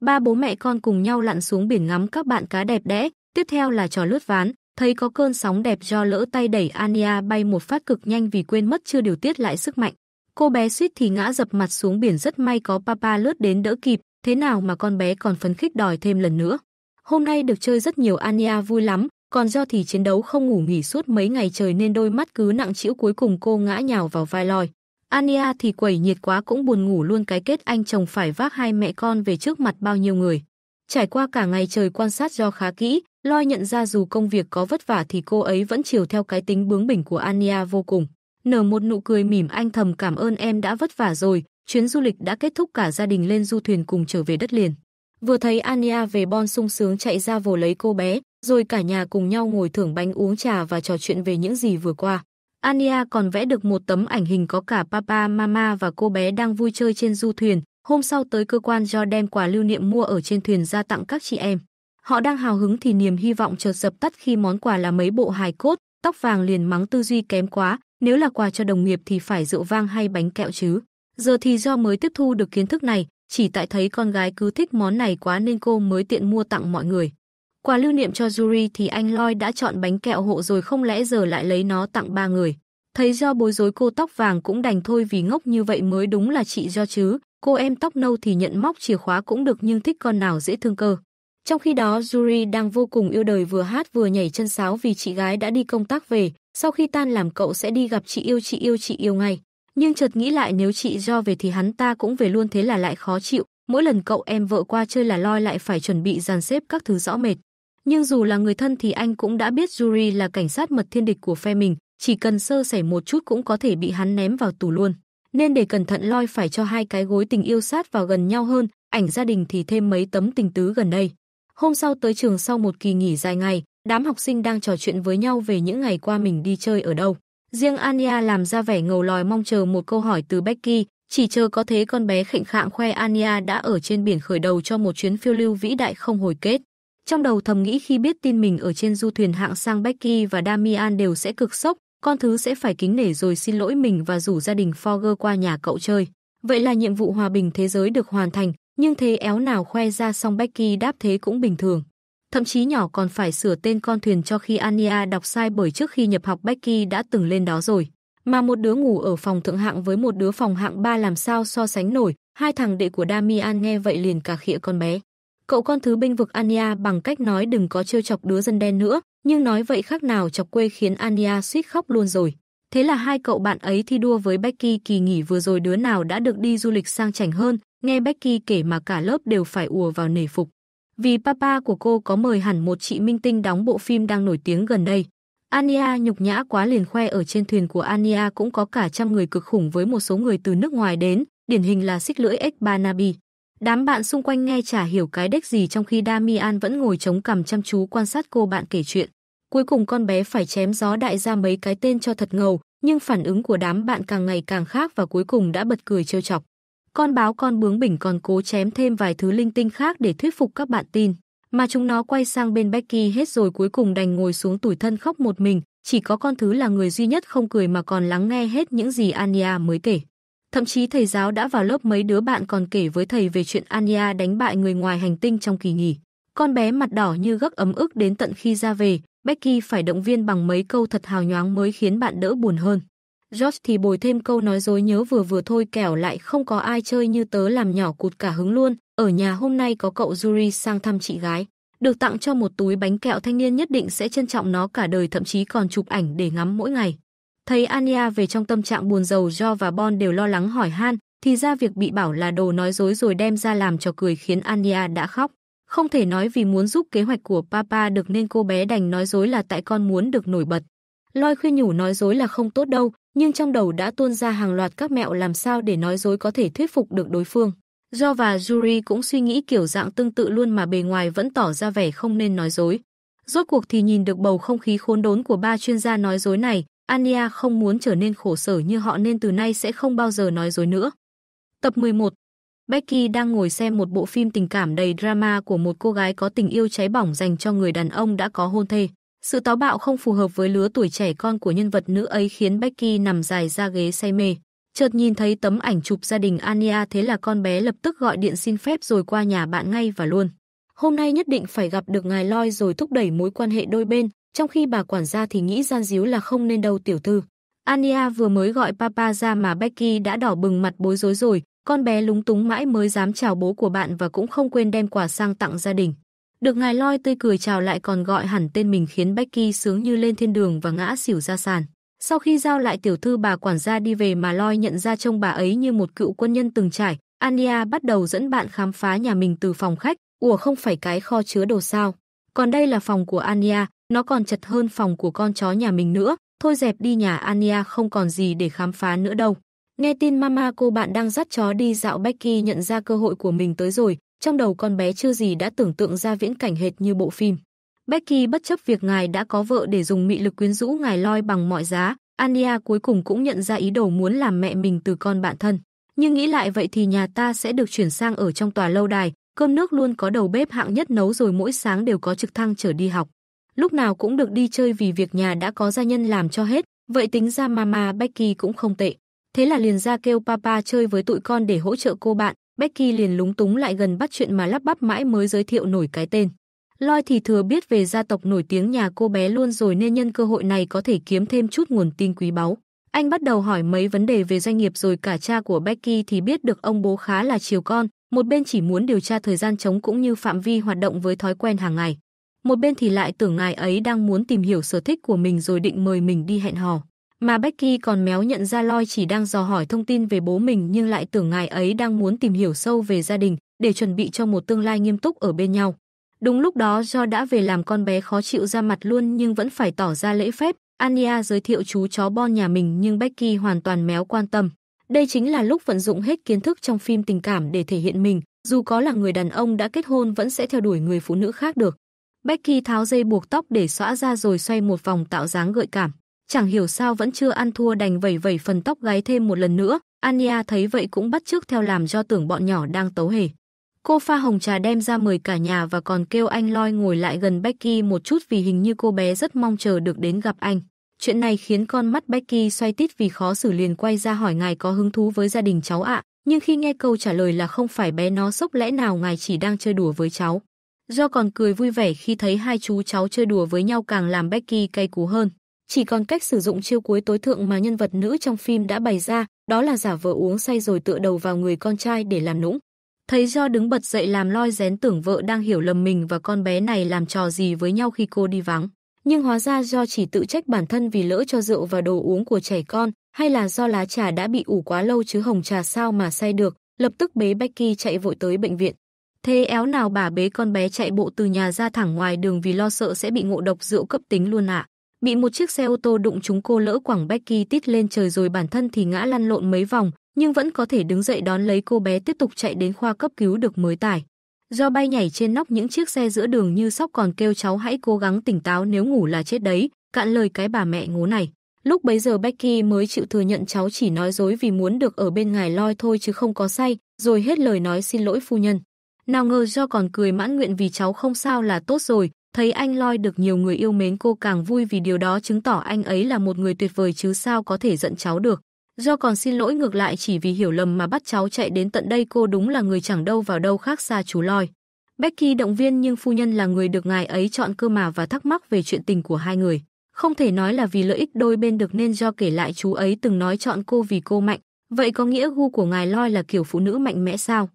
ba bố mẹ con cùng nhau lặn xuống biển ngắm các bạn cá đẹp đẽ, tiếp theo là trò lướt ván, thấy có cơn sóng đẹp do lỡ tay đẩy Ania bay một phát cực nhanh vì quên mất chưa điều tiết lại sức mạnh. Cô bé suýt thì ngã dập mặt xuống biển rất may có papa lướt đến đỡ kịp, thế nào mà con bé còn phấn khích đòi thêm lần nữa. Hôm nay được chơi rất nhiều Ania vui lắm, còn do thì chiến đấu không ngủ nghỉ suốt mấy ngày trời nên đôi mắt cứ nặng chịu cuối cùng cô ngã nhào vào vai lòi. Ania thì quẩy nhiệt quá cũng buồn ngủ luôn cái kết anh chồng phải vác hai mẹ con về trước mặt bao nhiêu người. Trải qua cả ngày trời quan sát do khá kỹ, Loi nhận ra dù công việc có vất vả thì cô ấy vẫn chiều theo cái tính bướng bỉnh của Ania vô cùng. Nở một nụ cười mỉm anh thầm cảm ơn em đã vất vả rồi, chuyến du lịch đã kết thúc cả gia đình lên du thuyền cùng trở về đất liền. Vừa thấy Ania về Bon sung sướng chạy ra vồ lấy cô bé, rồi cả nhà cùng nhau ngồi thưởng bánh uống trà và trò chuyện về những gì vừa qua. Ania còn vẽ được một tấm ảnh hình có cả papa, mama và cô bé đang vui chơi trên du thuyền. Hôm sau tới cơ quan do đem quà lưu niệm mua ở trên thuyền ra tặng các chị em. Họ đang hào hứng thì niềm hy vọng chợt dập tắt khi món quà là mấy bộ hài cốt, tóc vàng liền mắng tư duy kém quá, nếu là quà cho đồng nghiệp thì phải rượu vang hay bánh kẹo chứ. Giờ thì do mới tiếp thu được kiến thức này, chỉ tại thấy con gái cứ thích món này quá nên cô mới tiện mua tặng mọi người. Quà lưu niệm cho Yuri thì anh Lloyd đã chọn bánh kẹo hộ rồi không lẽ giờ lại lấy nó tặng ba người. Thấy do bối rối cô tóc vàng cũng đành thôi vì ngốc như vậy mới đúng là chị do chứ. Cô em tóc nâu thì nhận móc chìa khóa cũng được nhưng thích con nào dễ thương cơ. Trong khi đó Yuri đang vô cùng yêu đời vừa hát vừa nhảy chân sáo vì chị gái đã đi công tác về. Sau khi tan làm cậu sẽ đi gặp chị yêu chị yêu chị yêu ngay. Nhưng chợt nghĩ lại nếu chị do về thì hắn ta cũng về luôn thế là lại khó chịu. Mỗi lần cậu em vợ qua chơi là loi lại phải chuẩn bị dàn xếp các thứ rõ mệt. Nhưng dù là người thân thì anh cũng đã biết Yuri là cảnh sát mật thiên địch của phe mình, chỉ cần sơ sẩy một chút cũng có thể bị hắn ném vào tù luôn. Nên để cẩn thận loi phải cho hai cái gối tình yêu sát vào gần nhau hơn, ảnh gia đình thì thêm mấy tấm tình tứ gần đây. Hôm sau tới trường sau một kỳ nghỉ dài ngày, đám học sinh đang trò chuyện với nhau về những ngày qua mình đi chơi ở đâu. Riêng Anya làm ra vẻ ngầu lòi mong chờ một câu hỏi từ Becky, chỉ chờ có thế con bé khệnh khạng khoe Anya đã ở trên biển khởi đầu cho một chuyến phiêu lưu vĩ đại không hồi kết. Trong đầu thầm nghĩ khi biết tin mình ở trên du thuyền hạng sang Becky và Damian đều sẽ cực sốc, con thứ sẽ phải kính nể rồi xin lỗi mình và rủ gia đình Forger qua nhà cậu chơi. Vậy là nhiệm vụ hòa bình thế giới được hoàn thành, nhưng thế éo nào khoe ra xong Becky đáp thế cũng bình thường. Thậm chí nhỏ còn phải sửa tên con thuyền cho khi Ania đọc sai bởi trước khi nhập học Becky đã từng lên đó rồi. Mà một đứa ngủ ở phòng thượng hạng với một đứa phòng hạng ba làm sao so sánh nổi, hai thằng đệ của Damian nghe vậy liền cả khịa con bé. Cậu con thứ binh vực Ania bằng cách nói đừng có trêu chọc đứa dân đen nữa, nhưng nói vậy khác nào chọc quê khiến Ania suýt khóc luôn rồi. Thế là hai cậu bạn ấy thi đua với Becky kỳ nghỉ vừa rồi đứa nào đã được đi du lịch sang chảnh hơn, nghe Becky kể mà cả lớp đều phải ùa vào nể phục. Vì papa của cô có mời hẳn một chị minh tinh đóng bộ phim đang nổi tiếng gần đây. Ania nhục nhã quá liền khoe ở trên thuyền của Ania cũng có cả trăm người cực khủng với một số người từ nước ngoài đến, điển hình là xích lưỡi x Ekbanabi. Đám bạn xung quanh nghe chả hiểu cái đếch gì trong khi Damian vẫn ngồi chống cằm chăm chú quan sát cô bạn kể chuyện. Cuối cùng con bé phải chém gió đại ra mấy cái tên cho thật ngầu, nhưng phản ứng của đám bạn càng ngày càng khác và cuối cùng đã bật cười trêu chọc. Con báo con bướng bỉnh còn cố chém thêm vài thứ linh tinh khác để thuyết phục các bạn tin, mà chúng nó quay sang bên Becky hết rồi cuối cùng đành ngồi xuống tủi thân khóc một mình, chỉ có con thứ là người duy nhất không cười mà còn lắng nghe hết những gì Ania mới kể. Thậm chí thầy giáo đã vào lớp mấy đứa bạn còn kể với thầy về chuyện Anya đánh bại người ngoài hành tinh trong kỳ nghỉ. Con bé mặt đỏ như gấc ấm ức đến tận khi ra về, Becky phải động viên bằng mấy câu thật hào nhoáng mới khiến bạn đỡ buồn hơn. George thì bồi thêm câu nói dối nhớ vừa vừa thôi kẻo lại không có ai chơi như tớ làm nhỏ cụt cả hứng luôn. Ở nhà hôm nay có cậu Yuri sang thăm chị gái. Được tặng cho một túi bánh kẹo thanh niên nhất định sẽ trân trọng nó cả đời thậm chí còn chụp ảnh để ngắm mỗi ngày. Thấy Anya về trong tâm trạng buồn rầu do và Bon đều lo lắng hỏi han, thì ra việc bị bảo là đồ nói dối rồi đem ra làm trò cười khiến Anya đã khóc. Không thể nói vì muốn giúp kế hoạch của papa được nên cô bé đành nói dối là tại con muốn được nổi bật. Loi khuyên nhủ nói dối là không tốt đâu, nhưng trong đầu đã tuôn ra hàng loạt các mẹo làm sao để nói dối có thể thuyết phục được đối phương. Do và Yuri cũng suy nghĩ kiểu dạng tương tự luôn mà bề ngoài vẫn tỏ ra vẻ không nên nói dối. Rốt cuộc thì nhìn được bầu không khí khốn đốn của ba chuyên gia nói dối này, Ania không muốn trở nên khổ sở như họ nên từ nay sẽ không bao giờ nói dối nữa. Tập 11 Becky đang ngồi xem một bộ phim tình cảm đầy drama của một cô gái có tình yêu cháy bỏng dành cho người đàn ông đã có hôn thê. Sự táo bạo không phù hợp với lứa tuổi trẻ con của nhân vật nữ ấy khiến Becky nằm dài ra ghế say mê. Chợt nhìn thấy tấm ảnh chụp gia đình Ania thế là con bé lập tức gọi điện xin phép rồi qua nhà bạn ngay và luôn. Hôm nay nhất định phải gặp được ngài Loi rồi thúc đẩy mối quan hệ đôi bên, trong khi bà quản gia thì nghĩ gian díu là không nên đâu tiểu thư. Ania vừa mới gọi papa ra mà Becky đã đỏ bừng mặt bối rối rồi, con bé lúng túng mãi mới dám chào bố của bạn và cũng không quên đem quà sang tặng gia đình. Được ngài loi tươi cười chào lại còn gọi hẳn tên mình khiến Becky sướng như lên thiên đường và ngã xỉu ra sàn. Sau khi giao lại tiểu thư bà quản gia đi về mà loi nhận ra trông bà ấy như một cựu quân nhân từng trải, Ania bắt đầu dẫn bạn khám phá nhà mình từ phòng khách, ủa không phải cái kho chứa đồ sao. Còn đây là phòng của Ania, nó còn chật hơn phòng của con chó nhà mình nữa. Thôi dẹp đi nhà Ania không còn gì để khám phá nữa đâu. Nghe tin mama cô bạn đang dắt chó đi dạo Becky nhận ra cơ hội của mình tới rồi. Trong đầu con bé chưa gì đã tưởng tượng ra viễn cảnh hệt như bộ phim. Becky bất chấp việc ngài đã có vợ để dùng mị lực quyến rũ ngài loi bằng mọi giá, Ania cuối cùng cũng nhận ra ý đồ muốn làm mẹ mình từ con bạn thân. Nhưng nghĩ lại vậy thì nhà ta sẽ được chuyển sang ở trong tòa lâu đài, cơm nước luôn có đầu bếp hạng nhất nấu rồi mỗi sáng đều có trực thăng chở đi học lúc nào cũng được đi chơi vì việc nhà đã có gia nhân làm cho hết, vậy tính ra mama Becky cũng không tệ. Thế là liền ra kêu papa chơi với tụi con để hỗ trợ cô bạn, Becky liền lúng túng lại gần bắt chuyện mà lắp bắp mãi mới giới thiệu nổi cái tên. Loi thì thừa biết về gia tộc nổi tiếng nhà cô bé luôn rồi nên nhân cơ hội này có thể kiếm thêm chút nguồn tin quý báu. Anh bắt đầu hỏi mấy vấn đề về doanh nghiệp rồi cả cha của Becky thì biết được ông bố khá là chiều con, một bên chỉ muốn điều tra thời gian trống cũng như phạm vi hoạt động với thói quen hàng ngày một bên thì lại tưởng ngài ấy đang muốn tìm hiểu sở thích của mình rồi định mời mình đi hẹn hò. Mà Becky còn méo nhận ra Lloyd chỉ đang dò hỏi thông tin về bố mình nhưng lại tưởng ngài ấy đang muốn tìm hiểu sâu về gia đình để chuẩn bị cho một tương lai nghiêm túc ở bên nhau. Đúng lúc đó do đã về làm con bé khó chịu ra mặt luôn nhưng vẫn phải tỏ ra lễ phép. Anya giới thiệu chú chó Bon nhà mình nhưng Becky hoàn toàn méo quan tâm. Đây chính là lúc vận dụng hết kiến thức trong phim tình cảm để thể hiện mình, dù có là người đàn ông đã kết hôn vẫn sẽ theo đuổi người phụ nữ khác được. Becky tháo dây buộc tóc để xõa ra rồi xoay một vòng tạo dáng gợi cảm. Chẳng hiểu sao vẫn chưa ăn thua đành vẩy vẩy phần tóc gáy thêm một lần nữa. Anya thấy vậy cũng bắt chước theo làm do tưởng bọn nhỏ đang tấu hề. Cô pha hồng trà đem ra mời cả nhà và còn kêu anh Loi ngồi lại gần Becky một chút vì hình như cô bé rất mong chờ được đến gặp anh. Chuyện này khiến con mắt Becky xoay tít vì khó xử liền quay ra hỏi ngài có hứng thú với gia đình cháu ạ. Nhưng khi nghe câu trả lời là không phải bé nó sốc lẽ nào ngài chỉ đang chơi đùa với cháu. Do còn cười vui vẻ khi thấy hai chú cháu chơi đùa với nhau càng làm Becky cay cú hơn. Chỉ còn cách sử dụng chiêu cuối tối thượng mà nhân vật nữ trong phim đã bày ra, đó là giả vờ uống say rồi tựa đầu vào người con trai để làm nũng. Thấy Do đứng bật dậy làm loi rén tưởng vợ đang hiểu lầm mình và con bé này làm trò gì với nhau khi cô đi vắng. Nhưng hóa ra do chỉ tự trách bản thân vì lỡ cho rượu và đồ uống của trẻ con, hay là do lá trà đã bị ủ quá lâu chứ hồng trà sao mà say được, lập tức bế Becky chạy vội tới bệnh viện. Thế éo nào bà bế con bé chạy bộ từ nhà ra thẳng ngoài đường vì lo sợ sẽ bị ngộ độc rượu cấp tính luôn ạ. Bị một chiếc xe ô tô đụng chúng cô lỡ quảng Becky tít lên trời rồi bản thân thì ngã lăn lộn mấy vòng, nhưng vẫn có thể đứng dậy đón lấy cô bé tiếp tục chạy đến khoa cấp cứu được mới tải. Do bay nhảy trên nóc những chiếc xe giữa đường như sóc còn kêu cháu hãy cố gắng tỉnh táo nếu ngủ là chết đấy, cạn lời cái bà mẹ ngố này. Lúc bấy giờ Becky mới chịu thừa nhận cháu chỉ nói dối vì muốn được ở bên ngài loi thôi chứ không có say, rồi hết lời nói xin lỗi phu nhân. Nào ngờ do còn cười mãn nguyện vì cháu không sao là tốt rồi, thấy anh Loi được nhiều người yêu mến cô càng vui vì điều đó chứng tỏ anh ấy là một người tuyệt vời chứ sao có thể giận cháu được. Do còn xin lỗi ngược lại chỉ vì hiểu lầm mà bắt cháu chạy đến tận đây cô đúng là người chẳng đâu vào đâu khác xa chú Loi. Becky động viên nhưng phu nhân là người được ngài ấy chọn cơ mà và thắc mắc về chuyện tình của hai người. Không thể nói là vì lợi ích đôi bên được nên do kể lại chú ấy từng nói chọn cô vì cô mạnh. Vậy có nghĩa gu của ngài Loi là kiểu phụ nữ mạnh mẽ sao?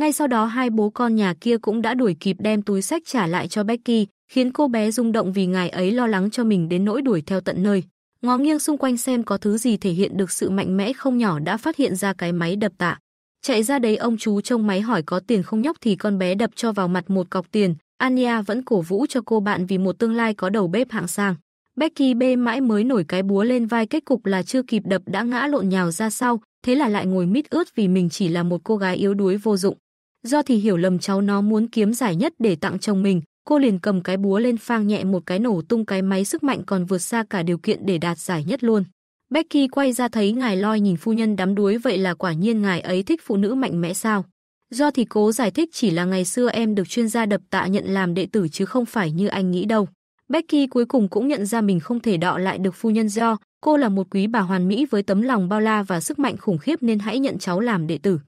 Ngay sau đó hai bố con nhà kia cũng đã đuổi kịp đem túi sách trả lại cho Becky, khiến cô bé rung động vì ngài ấy lo lắng cho mình đến nỗi đuổi theo tận nơi. Ngó nghiêng xung quanh xem có thứ gì thể hiện được sự mạnh mẽ không nhỏ đã phát hiện ra cái máy đập tạ. Chạy ra đấy ông chú trông máy hỏi có tiền không nhóc thì con bé đập cho vào mặt một cọc tiền. Anya vẫn cổ vũ cho cô bạn vì một tương lai có đầu bếp hạng sang. Becky bê mãi mới nổi cái búa lên vai kết cục là chưa kịp đập đã ngã lộn nhào ra sau, thế là lại ngồi mít ướt vì mình chỉ là một cô gái yếu đuối vô dụng. Do thì hiểu lầm cháu nó muốn kiếm giải nhất để tặng chồng mình, cô liền cầm cái búa lên phang nhẹ một cái nổ tung cái máy sức mạnh còn vượt xa cả điều kiện để đạt giải nhất luôn. Becky quay ra thấy ngài loi nhìn phu nhân đắm đuối vậy là quả nhiên ngài ấy thích phụ nữ mạnh mẽ sao. Do thì cố giải thích chỉ là ngày xưa em được chuyên gia đập tạ nhận làm đệ tử chứ không phải như anh nghĩ đâu. Becky cuối cùng cũng nhận ra mình không thể đọ lại được phu nhân do, cô là một quý bà hoàn mỹ với tấm lòng bao la và sức mạnh khủng khiếp nên hãy nhận cháu làm đệ tử.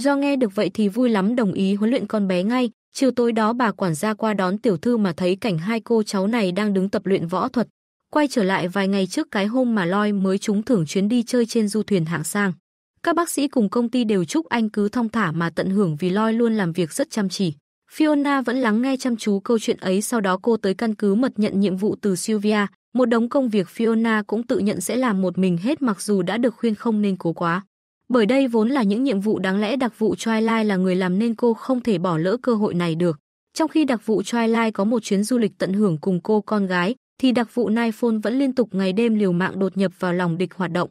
Do nghe được vậy thì vui lắm đồng ý huấn luyện con bé ngay, chiều tối đó bà quản gia qua đón tiểu thư mà thấy cảnh hai cô cháu này đang đứng tập luyện võ thuật. Quay trở lại vài ngày trước cái hôm mà Loi mới trúng thưởng chuyến đi chơi trên du thuyền hạng sang. Các bác sĩ cùng công ty đều chúc anh cứ thong thả mà tận hưởng vì Loi luôn làm việc rất chăm chỉ. Fiona vẫn lắng nghe chăm chú câu chuyện ấy sau đó cô tới căn cứ mật nhận nhiệm vụ từ Sylvia. Một đống công việc Fiona cũng tự nhận sẽ làm một mình hết mặc dù đã được khuyên không nên cố quá bởi đây vốn là những nhiệm vụ đáng lẽ đặc vụ Twilight là người làm nên cô không thể bỏ lỡ cơ hội này được. Trong khi đặc vụ Twilight có một chuyến du lịch tận hưởng cùng cô con gái, thì đặc vụ Nightfall vẫn liên tục ngày đêm liều mạng đột nhập vào lòng địch hoạt động.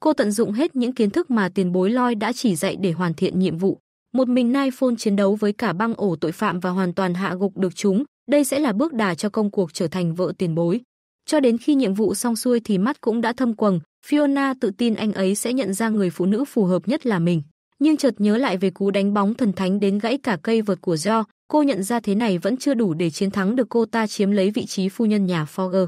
Cô tận dụng hết những kiến thức mà tiền bối Loi đã chỉ dạy để hoàn thiện nhiệm vụ. Một mình Nightfall chiến đấu với cả băng ổ tội phạm và hoàn toàn hạ gục được chúng, đây sẽ là bước đà cho công cuộc trở thành vợ tiền bối. Cho đến khi nhiệm vụ xong xuôi thì mắt cũng đã thâm quầng, Fiona tự tin anh ấy sẽ nhận ra người phụ nữ phù hợp nhất là mình. Nhưng chợt nhớ lại về cú đánh bóng thần thánh đến gãy cả cây vợt của Joe, cô nhận ra thế này vẫn chưa đủ để chiến thắng được cô ta chiếm lấy vị trí phu nhân nhà Forger.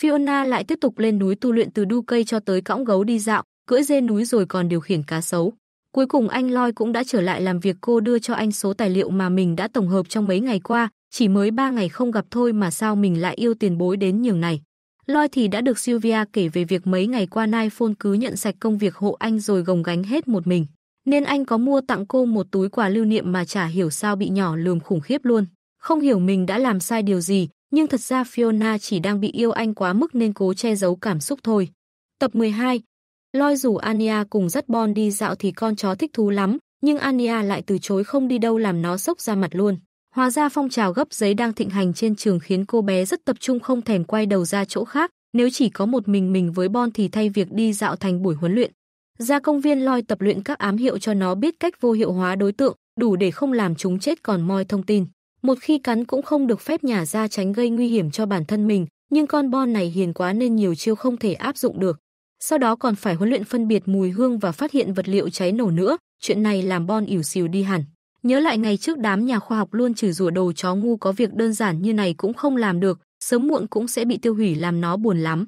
Fiona lại tiếp tục lên núi tu luyện từ đu cây cho tới cõng gấu đi dạo, cưỡi dê núi rồi còn điều khiển cá sấu. Cuối cùng anh Loi cũng đã trở lại làm việc cô đưa cho anh số tài liệu mà mình đã tổng hợp trong mấy ngày qua, chỉ mới ba ngày không gặp thôi mà sao mình lại yêu tiền bối đến nhường này. Loi thì đã được Sylvia kể về việc mấy ngày qua Nai Phone cứ nhận sạch công việc hộ anh rồi gồng gánh hết một mình. Nên anh có mua tặng cô một túi quà lưu niệm mà chả hiểu sao bị nhỏ lườm khủng khiếp luôn. Không hiểu mình đã làm sai điều gì, nhưng thật ra Fiona chỉ đang bị yêu anh quá mức nên cố che giấu cảm xúc thôi. Tập 12 Loi rủ Ania cùng dắt Bon đi dạo thì con chó thích thú lắm, nhưng Ania lại từ chối không đi đâu làm nó sốc ra mặt luôn. Hóa ra phong trào gấp giấy đang thịnh hành trên trường khiến cô bé rất tập trung không thèm quay đầu ra chỗ khác, nếu chỉ có một mình mình với Bon thì thay việc đi dạo thành buổi huấn luyện. Ra công viên loi tập luyện các ám hiệu cho nó biết cách vô hiệu hóa đối tượng, đủ để không làm chúng chết còn moi thông tin. Một khi cắn cũng không được phép nhả ra tránh gây nguy hiểm cho bản thân mình, nhưng con Bon này hiền quá nên nhiều chiêu không thể áp dụng được. Sau đó còn phải huấn luyện phân biệt mùi hương và phát hiện vật liệu cháy nổ nữa, chuyện này làm Bon ỉu xìu đi hẳn. Nhớ lại ngày trước đám nhà khoa học luôn chửi rủa đầu chó ngu có việc đơn giản như này cũng không làm được, sớm muộn cũng sẽ bị tiêu hủy làm nó buồn lắm.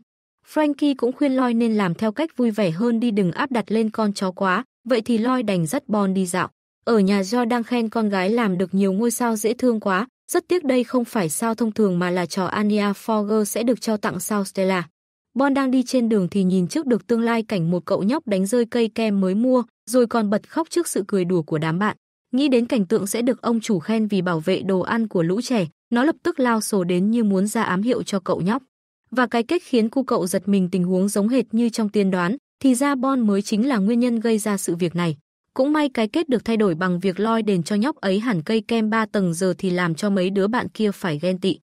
Frankie cũng khuyên Loi nên làm theo cách vui vẻ hơn đi đừng áp đặt lên con chó quá, vậy thì Loi đành dắt Bon đi dạo. Ở nhà Jo đang khen con gái làm được nhiều ngôi sao dễ thương quá, rất tiếc đây không phải sao thông thường mà là trò Ania Forger sẽ được cho tặng sao Stella. Bon đang đi trên đường thì nhìn trước được tương lai cảnh một cậu nhóc đánh rơi cây kem mới mua, rồi còn bật khóc trước sự cười đùa của đám bạn. Nghĩ đến cảnh tượng sẽ được ông chủ khen vì bảo vệ đồ ăn của lũ trẻ, nó lập tức lao sổ đến như muốn ra ám hiệu cho cậu nhóc. Và cái cách khiến cu cậu giật mình tình huống giống hệt như trong tiên đoán, thì ra Bon mới chính là nguyên nhân gây ra sự việc này. Cũng may cái kết được thay đổi bằng việc loi đền cho nhóc ấy hẳn cây kem 3 tầng giờ thì làm cho mấy đứa bạn kia phải ghen tị.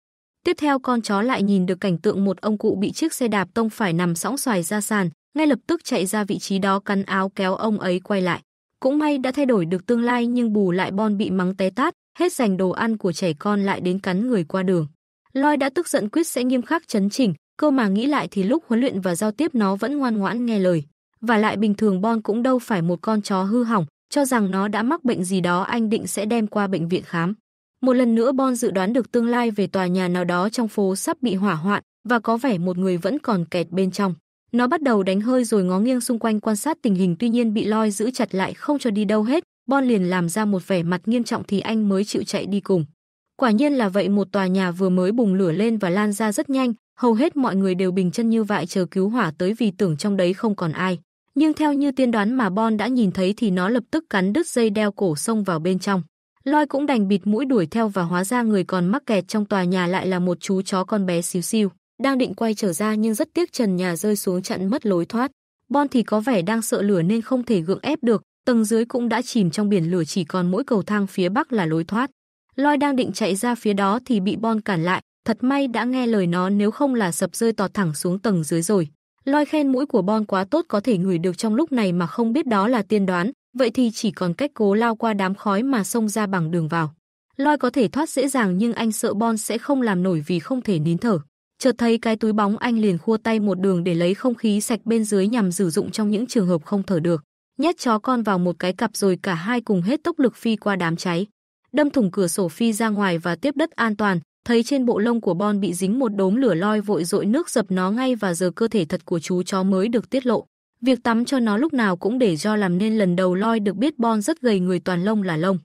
Tiếp theo con chó lại nhìn được cảnh tượng một ông cụ bị chiếc xe đạp tông phải nằm sõng xoài ra sàn, ngay lập tức chạy ra vị trí đó cắn áo kéo ông ấy quay lại. Cũng may đã thay đổi được tương lai nhưng bù lại Bon bị mắng té tát, hết dành đồ ăn của trẻ con lại đến cắn người qua đường. Loi đã tức giận quyết sẽ nghiêm khắc chấn chỉnh, cơ mà nghĩ lại thì lúc huấn luyện và giao tiếp nó vẫn ngoan ngoãn nghe lời. Và lại bình thường Bon cũng đâu phải một con chó hư hỏng, cho rằng nó đã mắc bệnh gì đó anh định sẽ đem qua bệnh viện khám. Một lần nữa Bon dự đoán được tương lai về tòa nhà nào đó trong phố sắp bị hỏa hoạn và có vẻ một người vẫn còn kẹt bên trong. Nó bắt đầu đánh hơi rồi ngó nghiêng xung quanh quan sát tình hình tuy nhiên bị Loi giữ chặt lại không cho đi đâu hết, Bon liền làm ra một vẻ mặt nghiêm trọng thì anh mới chịu chạy đi cùng. Quả nhiên là vậy một tòa nhà vừa mới bùng lửa lên và lan ra rất nhanh, hầu hết mọi người đều bình chân như vậy chờ cứu hỏa tới vì tưởng trong đấy không còn ai. Nhưng theo như tiên đoán mà Bon đã nhìn thấy thì nó lập tức cắn đứt dây đeo cổ xông vào bên trong. Loi cũng đành bịt mũi đuổi theo và hóa ra người còn mắc kẹt trong tòa nhà lại là một chú chó con bé xíu xiu đang định quay trở ra nhưng rất tiếc trần nhà rơi xuống chặn mất lối thoát. Bon thì có vẻ đang sợ lửa nên không thể gượng ép được, tầng dưới cũng đã chìm trong biển lửa chỉ còn mỗi cầu thang phía bắc là lối thoát. Loi đang định chạy ra phía đó thì bị Bon cản lại, thật may đã nghe lời nó nếu không là sập rơi tọt thẳng xuống tầng dưới rồi. Loi khen mũi của Bon quá tốt có thể ngửi được trong lúc này mà không biết đó là tiên đoán, vậy thì chỉ còn cách cố lao qua đám khói mà xông ra bằng đường vào. Loi có thể thoát dễ dàng nhưng anh sợ Bon sẽ không làm nổi vì không thể nín thở. Chợt thấy cái túi bóng anh liền khua tay một đường để lấy không khí sạch bên dưới nhằm sử dụng trong những trường hợp không thở được. Nhét chó con vào một cái cặp rồi cả hai cùng hết tốc lực phi qua đám cháy. Đâm thủng cửa sổ phi ra ngoài và tiếp đất an toàn, thấy trên bộ lông của Bon bị dính một đốm lửa loi vội dội nước dập nó ngay và giờ cơ thể thật của chú chó mới được tiết lộ. Việc tắm cho nó lúc nào cũng để do làm nên lần đầu loi được biết Bon rất gầy người toàn lông là lông.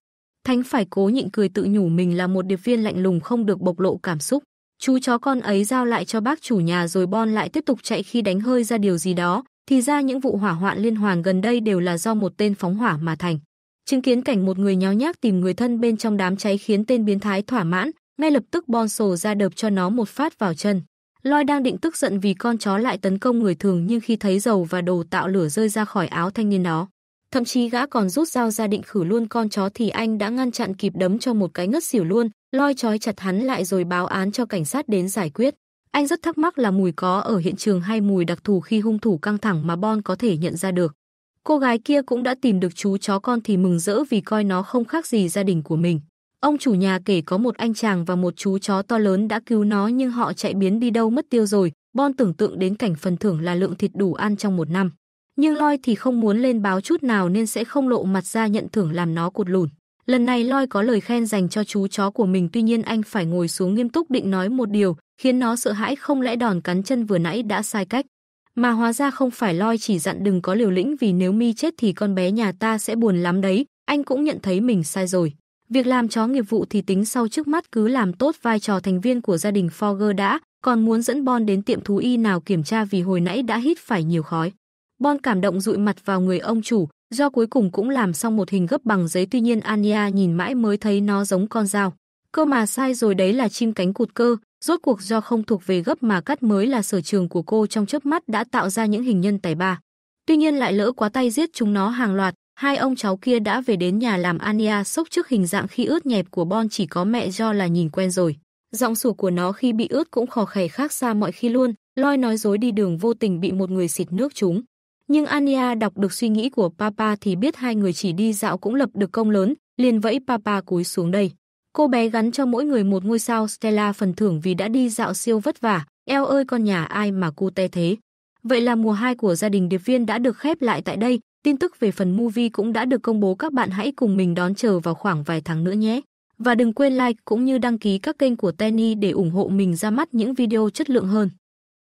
Thánh phải cố nhịn cười tự nhủ mình là một điệp viên lạnh lùng không được bộc lộ cảm xúc. Chú chó con ấy giao lại cho bác chủ nhà rồi Bon lại tiếp tục chạy khi đánh hơi ra điều gì đó, thì ra những vụ hỏa hoạn liên hoàn gần đây đều là do một tên phóng hỏa mà thành. Chứng kiến cảnh một người nháo nhác tìm người thân bên trong đám cháy khiến tên biến thái thỏa mãn, ngay lập tức Bon sổ ra đập cho nó một phát vào chân. Loi đang định tức giận vì con chó lại tấn công người thường nhưng khi thấy dầu và đồ tạo lửa rơi ra khỏi áo thanh niên đó, Thậm chí gã còn rút dao ra định khử luôn con chó thì anh đã ngăn chặn kịp đấm cho một cái ngất xỉu luôn, loi chói chặt hắn lại rồi báo án cho cảnh sát đến giải quyết. Anh rất thắc mắc là mùi có ở hiện trường hay mùi đặc thù khi hung thủ căng thẳng mà Bon có thể nhận ra được. Cô gái kia cũng đã tìm được chú chó con thì mừng rỡ vì coi nó không khác gì gia đình của mình. Ông chủ nhà kể có một anh chàng và một chú chó to lớn đã cứu nó nhưng họ chạy biến đi đâu mất tiêu rồi. Bon tưởng tượng đến cảnh phần thưởng là lượng thịt đủ ăn trong một năm. Nhưng Loi thì không muốn lên báo chút nào nên sẽ không lộ mặt ra nhận thưởng làm nó cụt lùn. Lần này Loi có lời khen dành cho chú chó của mình tuy nhiên anh phải ngồi xuống nghiêm túc định nói một điều, khiến nó sợ hãi không lẽ đòn cắn chân vừa nãy đã sai cách. Mà hóa ra không phải Loi chỉ dặn đừng có liều lĩnh vì nếu mi chết thì con bé nhà ta sẽ buồn lắm đấy, anh cũng nhận thấy mình sai rồi. Việc làm chó nghiệp vụ thì tính sau trước mắt cứ làm tốt vai trò thành viên của gia đình Forger đã, còn muốn dẫn Bon đến tiệm thú y nào kiểm tra vì hồi nãy đã hít phải nhiều khói. Bon cảm động dụi mặt vào người ông chủ, do cuối cùng cũng làm xong một hình gấp bằng giấy tuy nhiên Ania nhìn mãi mới thấy nó giống con dao. Cơ mà sai rồi đấy là chim cánh cụt cơ, rốt cuộc do không thuộc về gấp mà cắt mới là sở trường của cô trong chớp mắt đã tạo ra những hình nhân tài ba. Tuy nhiên lại lỡ quá tay giết chúng nó hàng loạt, hai ông cháu kia đã về đến nhà làm Ania sốc trước hình dạng khi ướt nhẹp của Bon chỉ có mẹ do là nhìn quen rồi. Giọng sủa của nó khi bị ướt cũng khò khẻ khác xa mọi khi luôn, loi nói dối đi đường vô tình bị một người xịt nước chúng. Nhưng Ania đọc được suy nghĩ của Papa thì biết hai người chỉ đi dạo cũng lập được công lớn, liền vẫy Papa cúi xuống đây. Cô bé gắn cho mỗi người một ngôi sao Stella phần thưởng vì đã đi dạo siêu vất vả. Eo ơi con nhà ai mà cute thế. Vậy là mùa 2 của gia đình điệp viên đã được khép lại tại đây. Tin tức về phần movie cũng đã được công bố các bạn hãy cùng mình đón chờ vào khoảng vài tháng nữa nhé. Và đừng quên like cũng như đăng ký các kênh của Tenny để ủng hộ mình ra mắt những video chất lượng hơn.